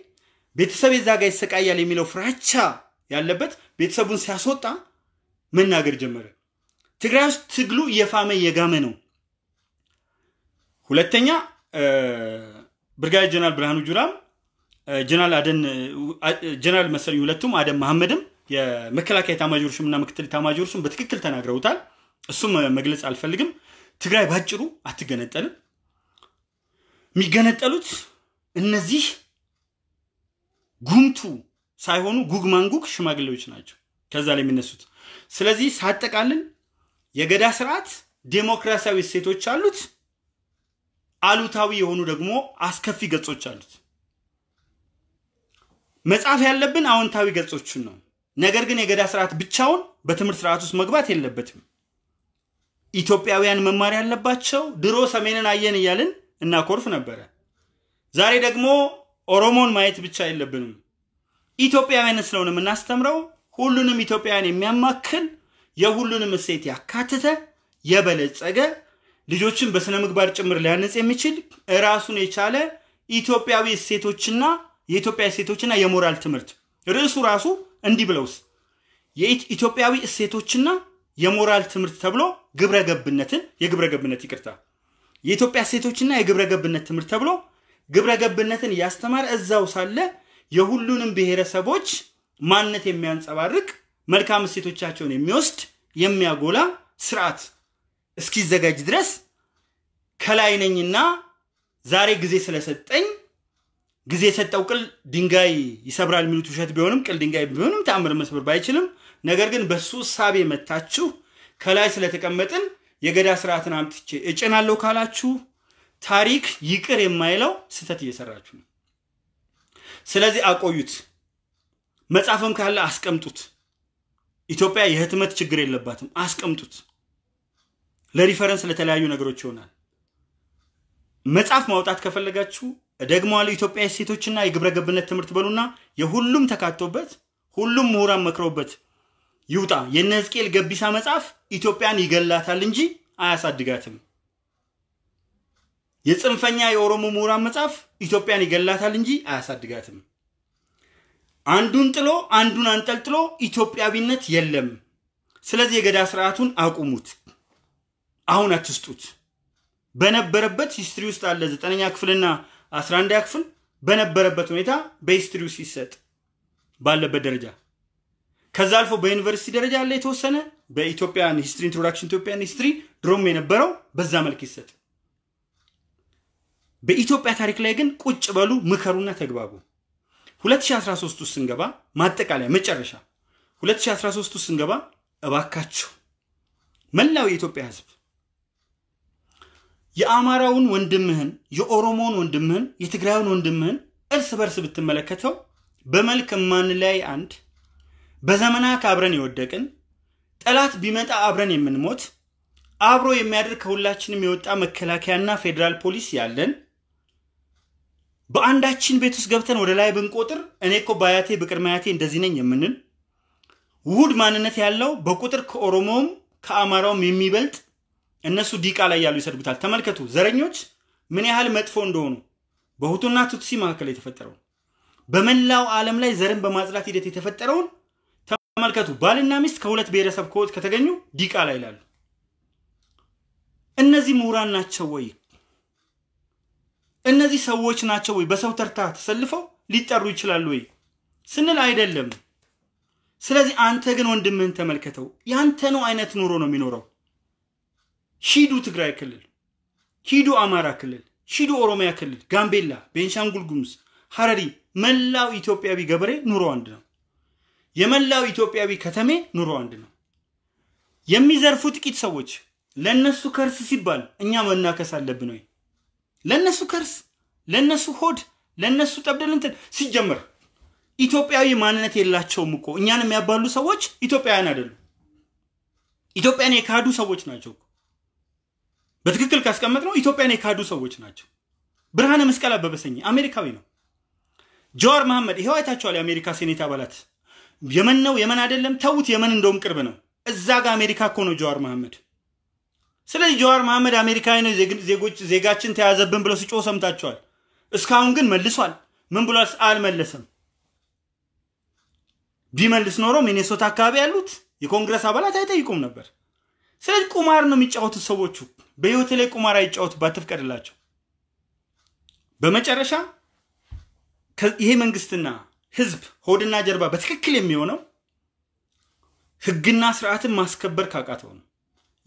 ቤተሰብ የዛ ጋር ይሰቃያል የሚለው ፍራቻ ያለበት ቤተሰቡን ሲያስወጣ መናገር ጀመረ። ትግራይ ውስጥ ትግሉ እየፋመ እየጋመ ነው። ሁለተኛ ብርጋዴር ጀነራል ብርሃኑ ጁራም ጀነራል አደን ጀነራል መሰለኝ ሁለቱም አደን መሐመድም የመከላከያ ኤታማዦር ሹምና ምክትል ኤታማዦር ሹም በትክክል ተናግረውታል። እሱም መግለጽ አልፈልግም። ትግራይ ባጭሩ አትገነጠልም። የሚገነጠሉት እነዚህ ጉምቱ ሳይሆኑ ጉግ ማንጉግ ሽማግሌዎች ናቸው ከዛ ላይ የሚነሱት። ስለዚህ ሳጠቃልን የገዳ ስርዓት ዴሞክራሲያዊ እሴቶች አሉት። አሉታዊ የሆኑ ደግሞ አስከፊ ገጾች አሉት። መጽሐፍ ያለብን አዎንታዊ ገጾቹን ነው። ነገር ግን የገዳ ስርዓት ብቻውን በትምህርት ስርዓት ውስጥ መግባት የለበትም። ኢትዮጵያውያን መማር ያለባቸው ድሮ ሰሜንን አየን እያልን እናኮርፍ ነበረ። ዛሬ ደግሞ ኦሮሞን ማየት ብቻ የለብንም። ኢትዮጵያውያን ስለሆነ የምናስተምረው ሁሉንም ኢትዮጵያውያን የሚያማክል የሁሉንም እሴት ያካተተ የበለጸገ ልጆችን በሥነ ምግባር ጭምር ሊያነጽ የሚችል ራሱን የቻለ ኢትዮጵያዊ እሴቶችና የኢትዮጵያ እሴቶችና የሞራል ትምህርት ርዕሱ ራሱ እንዲህ ብለውስ የኢትዮጵያዊ እሴቶችና የሞራል ትምህርት ተብሎ ግብረ ገብነትን የግብረ ገብነት ይቅርታ የኢትዮጵያ እሴቶችና የግብረ ገብነት ትምህርት ተብሎ ግብረ ገብነትን ያስተማረ እዛው ሳለ የሁሉንም ብሔረሰቦች ማንነት የሚያንጸባርቅ መልካም እሴቶቻቸውን የሚወስድ የሚያጎላ ስርዓት እስኪዘጋጅ ድረስ ከላይ ነኝና ዛሬ ጊዜ ስለሰጠኝ ጊዜ የሰጠው ቅል ድንጋይ ይሰብራል የሚሉት ውሸት ቢሆንም ቅል ድንጋይ ቢሆንም ተአምር መስበር ባይችልም፣ ነገር ግን በሱ እሳቤ መታችሁ ከላይ ስለተቀመጥን የገዳ ስርዓትን አምጥቼ እጭናለሁ ካላችሁ ታሪክ ይቅር የማይለው ስህተት እየሰራችሁ ነው። ስለዚህ አቆዩት። መጽሐፍም ካለ አስቀምጡት። ኢትዮጵያ የህትመት ችግር የለባትም። አስቀምጡት። ለሪፈረንስ ለተለያዩ ነገሮች ይሆናል። መጽሐፍ ማውጣት ከፈለጋችሁ ደግሞ አለ ኢትዮጵያ ሴቶችና የግብረ ገብነት ትምህርት በሉና የሁሉም ተካቶበት ሁሉም ምሁራን መክረውበት ይውጣ። የነ ሕዝቅኤል ገቢሳ መጽሐፍ ኢትዮጵያን ይገላታል እንጂ አያሳድጋትም። የጽንፈኛ የኦሮሞ ምሁራን መጽሐፍ ኢትዮጵያን ይገላታል እንጂ አያሳድጋትም። አንዱን ጥሎ አንዱን አንጠልጥሎ ኢትዮጵያዊነት የለም። ስለዚህ የገዳ ስርዓቱን አቁሙት። አሁን አትስጡት። በነበረበት ሂስትሪ ውስጥ አለ። ዘጠነኛ ክፍልና አስራ አንደኛ ክፍል በነበረበት ሁኔታ ውስጥ ሲሰጥ ባለበት ደረጃ ከዛ አልፎ በዩኒቨርሲቲ ደረጃ ያለ የተወሰነ በኢትዮጵያን ሂስትሪ ኢንትሮዳክሽን ኢትዮጵያን ሂስትሪ ድሮም የነበረው በዛ መልክ ይሰጥ። በኢትዮጵያ ታሪክ ላይ ግን ቁጭ በሉ ምከሩና ተግባቡ። 2013 ውስጥ ስንገባ ማጠቃለያ መጨረሻ 2013 ውስጥ ስንገባ እባካችሁ መላው የኢትዮጵያ ህዝብ የአማራውን ወንድምህን፣ የኦሮሞውን ወንድምህን፣ የትግራዩን ወንድምህን እርስ በርስ ብትመለከተው በመልክ ላይ አንድ፣ በዘመናት አብረን የወደቅን፣ ጠላት ቢመጣ አብረን የምንሞት፣ አብሮ የሚያደርግ ከሁላችንም የወጣ መከላከያና ፌዴራል ፖሊስ ያለን በአንዳችን ቤት ውስጥ ገብተን ወደ ላይ ብንቆጥር እኔ እኮ በአያቴ በቅድመ አያቴ እንደዚህ ነኝ የምንል ውሁድ ማንነት ያለው በቁጥር ከኦሮሞውም ከአማራውም የሚበልጥ እነሱ ዲቃ ላይ ያሉ ይሰድቡታል። ተመልከቱ ዘረኞች ምን ያህል መጥፎ እንደሆኑ በሁቱና ቱትሲ መካከል የተፈጠረውን በመላው ዓለም ላይ ዘርን በማጽዳት ሂደት የተፈጠረውን ተመልከቱ። ባልና ሚስት ከሁለት ብሔረሰብ ከወጥ ከተገኙ ዲቃ ላይ ይላሉ። እነዚህ ምሁራን ናቸው ወይ? እነዚህ ሰዎች ናቸው ወይ? በሰው ተርታ ተሰልፈው ሊጠሩ ይችላሉ ወይ ስንል አይደለም። ስለዚህ አንተ ግን ወንድምህን ተመልከተው። ያንተ ነው አይነት ኑሮ ነው የሚኖረው። ሂዱ ትግራይ ክልል፣ ሂዱ አማራ ክልል፣ ሂዱ ኦሮሚያ ክልል፣ ጋምቤላ፣ ቤንሻንጉል ጉምዝ፣ ሀረሪ፣ መላው ኢትዮጵያዊ ገበሬ ኑሮ አንድ ነው። የመላው ኢትዮጵያዊ ከተሜ ኑሮ አንድ ነው። የሚዘርፉ ጥቂት ሰዎች ለነሱ ከርስ ሲባል እኛ መናከስ አለብን ወይ? ለነሱ ከርስ፣ ለነሱ ሆድ፣ ለነሱ ጠብደል እንትን ኢትዮጵያዊ ማንነት የላቸውም እኮ እኛን የሚያባሉ ሰዎች ኢትዮጵያውያን አይደሉም። ኢትዮጵያን የካዱ ሰዎች ናቸው እኮ በትክክል ካስቀመጥ ነው ኢትዮጵያን የካዱ ሰዎች ናቸው። ብርሃነ መስቀል አበበሰኝ አሜሪካዊ ነው። ጀዋር መሐመድ ይኸው አይታቸዋል። የአሜሪካ ሴኔት አባላት የመን ነው የመን አይደለም ተውት፣ የመን እንደውም ቅርብ ነው። እዛ ጋር አሜሪካ እኮ ነው ጀዋር መሐመድ። ስለዚህ ጀዋር መሐመድ አሜሪካዊ ነው፣ ዜጋችን ተያዘብን ብለው ሲጮ ሰምታቸዋል። እስካሁን ግን መልሷል። ምን ብሏል? አልመለሰም። ቢመልስ ኖሮ ሚኔሶታ አካባቢ ያሉት የኮንግረስ አባላት አይጠይቁም ነበር። ስለዚህ ቁማር ነው የሚጫወቱት ሰዎቹ። በህይወት ላይ ቁማራ አይጫወትባት፣ ትፍቀድላቸው። በመጨረሻ ይሄ መንግስትና ህዝብ ሆድና ጀርባ በትክክል የሚሆነው ህግና ስርዓትን ማስከበር ካቃተው ነው።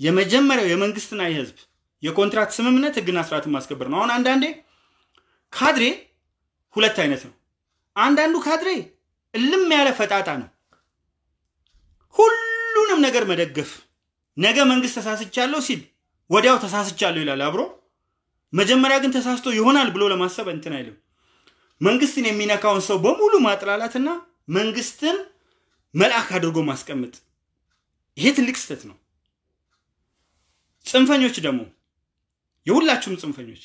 የመጀመሪያው የመንግስትና የህዝብ የኮንትራት ስምምነት ህግና ስርዓትን ማስከበር ነው። አሁን አንዳንዴ ካድሬ ሁለት አይነት ነው። አንዳንዱ ካድሬ እልም ያለ ፈጣጣ ነው፣ ሁሉንም ነገር መደገፍ ነገ መንግስት ተሳስቻለሁ ሲል ወዲያው ተሳስቻለሁ ይላል አብሮ። መጀመሪያ ግን ተሳስቶ ይሆናል ብሎ ለማሰብ እንትን አይልም። መንግስትን የሚነካውን ሰው በሙሉ ማጥላላትና መንግስትን መልአክ አድርጎ ማስቀመጥ ይሄ ትልቅ ስህተት ነው። ጽንፈኞች ደግሞ የሁላችሁም ጽንፈኞች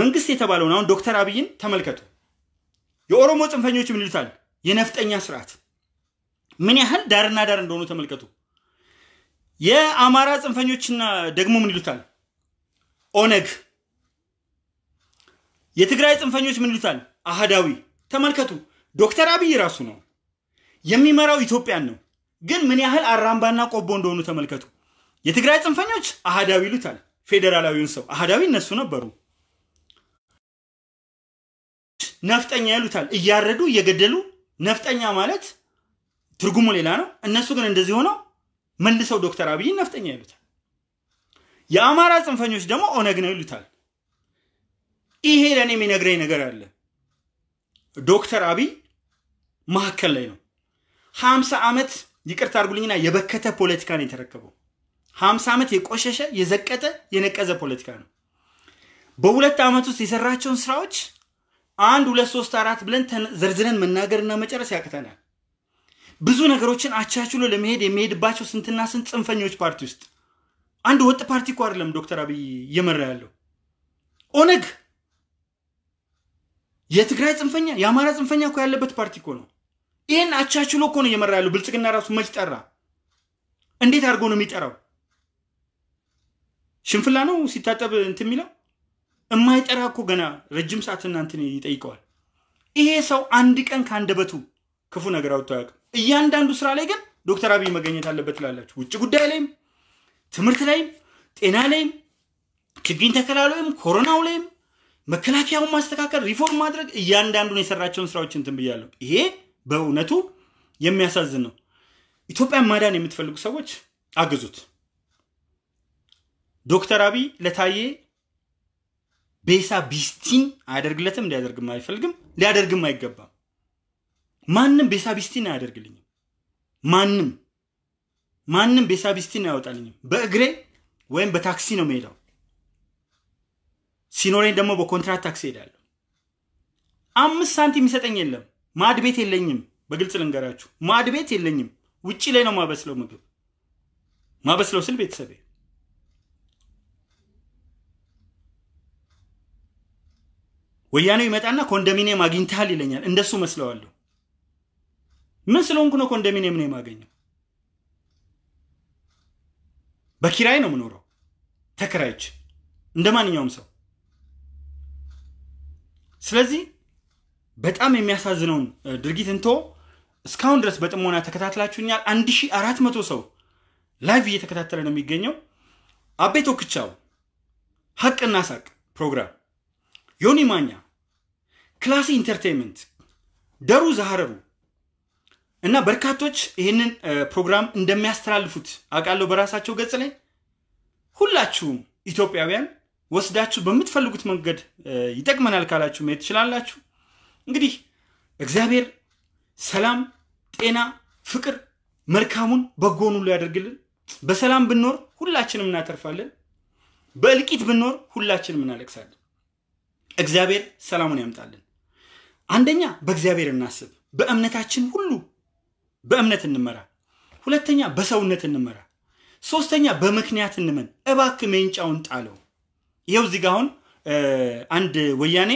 መንግስት የተባለውን አሁን ዶክተር አብይን ተመልከቱ። የኦሮሞ ጽንፈኞች ምን ይሉታል? የነፍጠኛ ስርዓት ምን ያህል ዳርና ዳር እንደሆኑ ተመልከቱ። የአማራ ጽንፈኞችና ደግሞ ምን ይሉታል ኦነግ፣ የትግራይ ጽንፈኞች ምን ይሉታል አህዳዊ። ተመልከቱ፣ ዶክተር አብይ ራሱ ነው የሚመራው ኢትዮጵያን ነው። ግን ምን ያህል አራምባና ቆቦ እንደሆኑ ተመልከቱ። የትግራይ ጽንፈኞች አህዳዊ ይሉታል ፌዴራላዊውን ሰው አህዳዊ፣ እነሱ ነበሩ። ነፍጠኛ ይሉታል እያረዱ እየገደሉ ነፍጠኛ ማለት ትርጉሙ ሌላ ነው። እነሱ ግን እንደዚህ ሆነው መልሰው ዶክተር አብይን ነፍጠኛ ይሉታል። የአማራ ጽንፈኞች ደግሞ ኦነግ ነው ይሉታል። ይሄ ለእኔ የሚነግረኝ ነገር አለ። ዶክተር አብይ መሀከል ላይ ነው። ሀምሳ ዓመት ይቅርታ አድርጉልኝና የበከተ ፖለቲካ ነው የተረከበው። ሀምሳ ዓመት የቆሸሸ የዘቀጠ የነቀዘ ፖለቲካ ነው። በሁለት ዓመት ውስጥ የሰራቸውን ስራዎች አንድ ሁለት ሶስት አራት ብለን ዘርዝረን መናገርና መጨረስ ያቅተናል። ብዙ ነገሮችን አቻችሎ ለመሄድ የሚሄድባቸው ስንትና ስንት ጽንፈኞች ፓርቲ ውስጥ አንድ ወጥ ፓርቲ እኮ አይደለም ዶክተር አብይ እየመራ ያለው ኦነግ የትግራይ ጽንፈኛ የአማራ ጽንፈኛ እኮ ያለበት ፓርቲ እኮ ነው ይህን አቻችሎ እኮ ነው እየመራ ያለው ብልጽግና ራሱ መች ጠራ እንዴት አድርጎ ነው የሚጠራው ሽንፍላ ነው ሲታጠብ እንት የሚለው እማይጠራ እኮ ገና ረጅም ሰዓትና እንትን ይጠይቀዋል ይሄ ሰው አንድ ቀን ከአንደበቱ ክፉ ነገር አውጥቶ አያውቅም እያንዳንዱ ስራ ላይ ግን ዶክተር አብይ መገኘት አለበት ትላላችሁ። ውጭ ጉዳይ ላይም፣ ትምህርት ላይም፣ ጤና ላይም፣ ችግኝ ተከላ ላይም፣ ኮሮናው ላይም፣ መከላከያውን ማስተካከል፣ ሪፎርም ማድረግ እያንዳንዱን የሰራቸውን ስራዎች እንትን ብያለሁ። ይሄ በእውነቱ የሚያሳዝን ነው። ኢትዮጵያን ማዳን የምትፈልጉ ሰዎች አግዙት። ዶክተር አብይ ለታዬ ቤሳ ቢስቲን አያደርግለትም፣ ሊያደርግም አይፈልግም፣ ሊያደርግም አይገባም። ማንም ቤሳቢስቲን አያደርግልኝም። ማንም ማንም ቤሳቢስቲን አያወጣልኝም። በእግሬ ወይም በታክሲ ነው የምሄደው። ሲኖረኝ ደግሞ በኮንትራት ታክሲ ሄዳለሁ። አምስት ሳንቲም የሚሰጠኝ የለም። ማድ ቤት የለኝም። በግልጽ ልንገራችሁ፣ ማድ ቤት የለኝም። ውጭ ላይ ነው ማበስለው ምግብ ማበስለው ስል ቤተሰቤ ወያኔው ይመጣና ኮንዶሚኒየም አግኝተሃል ይለኛል። እንደሱ መስለዋለሁ። ምን ስለሆንኩ ነው ኮንዶሚኒየም ነው የማገኘው? በኪራይ ነው የምኖረው ተከራይች እንደ ማንኛውም ሰው። ስለዚህ በጣም የሚያሳዝነውን ድርጊት እንቶ እስካሁን ድረስ በጥሞና ተከታትላችሁኛል። አንድ ሺ አራት መቶ ሰው ላይቭ እየተከታተለ ነው የሚገኘው። አቤት ወክቻው ሀቅና ሳቅ ፕሮግራም፣ ዮኒ ማኛ፣ ክላሲ ኢንተርቴንመንት፣ ደሩ ዛሀረሩ እና በርካቶች ይህንን ፕሮግራም እንደሚያስተላልፉት አውቃለሁ በራሳቸው ገጽ ላይ ሁላችሁም ኢትዮጵያውያን ወስዳችሁ በምትፈልጉት መንገድ ይጠቅመናል ካላችሁ መሄድ ትችላላችሁ እንግዲህ እግዚአብሔር ሰላም ጤና ፍቅር መልካሙን በጎኑ ሊያደርግልን በሰላም ብኖር ሁላችንም እናተርፋለን በእልቂት ብኖር ሁላችንም እናለቅሳለን እግዚአብሔር ሰላሙን ያምጣልን አንደኛ በእግዚአብሔር እናስብ በእምነታችን ሁሉ በእምነት እንመራ። ሁለተኛ በሰውነት እንመራ። ሶስተኛ በምክንያት እንመን። እባክ መንጫውን ጣለው። ይኸው እዚህ ጋ አሁን አንድ ወያኔ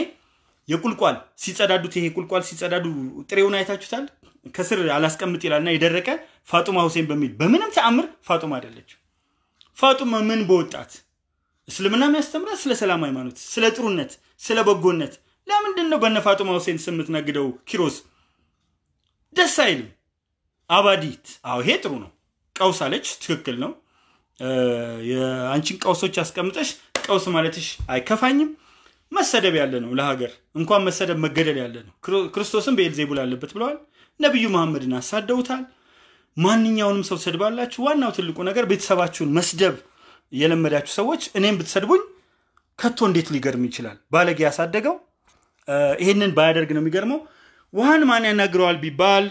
የቁልቋል ሲጸዳዱት ይሄ ቁልቋል ሲጸዳዱ ጥሬውን አይታችሁታል። ከስር አላስቀምጥ ይላልና የደረቀ ፋጡማ ሁሴን በሚል በምንም ተአምር ፋጡማ አይደለችው። ፋጡማ ምን በወጣት እስልምና የሚያስተምራት ስለ ሰላም ሃይማኖት፣ ስለ ጥሩነት፣ ስለ በጎነት። ለምንድን ነው በነ ፋጡማ ሁሴን ስም የምትነግደው ኪሮስ? ደስ አይልም። አባዲት። አዎ ይሄ ጥሩ ነው። ቀውስ አለች። ትክክል ነው። የአንቺን ቀውሶች አስቀምጠሽ ቀውስ ማለትሽ አይከፋኝም። መሰደብ ያለ ነው ለሀገር እንኳን መሰደብ መገደል ያለ ነው። ክርስቶስን በኤልዜቡል አለበት ብለዋል። ነቢዩ መሐመድን አሳደውታል። ማንኛውንም ሰው ሰድባላችሁ። ዋናው ትልቁ ነገር ቤተሰባችሁን መስደብ የለመዳችሁ ሰዎች እኔም ብትሰድቡኝ ከቶ እንዴት ሊገርም ይችላል? ባለጌ ያሳደገው ይህንን ባያደርግ ነው የሚገርመው። ውሃን ማን ያናግረዋል ቢባል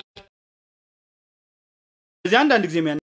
እዚህ አንዳንድ ጊዜ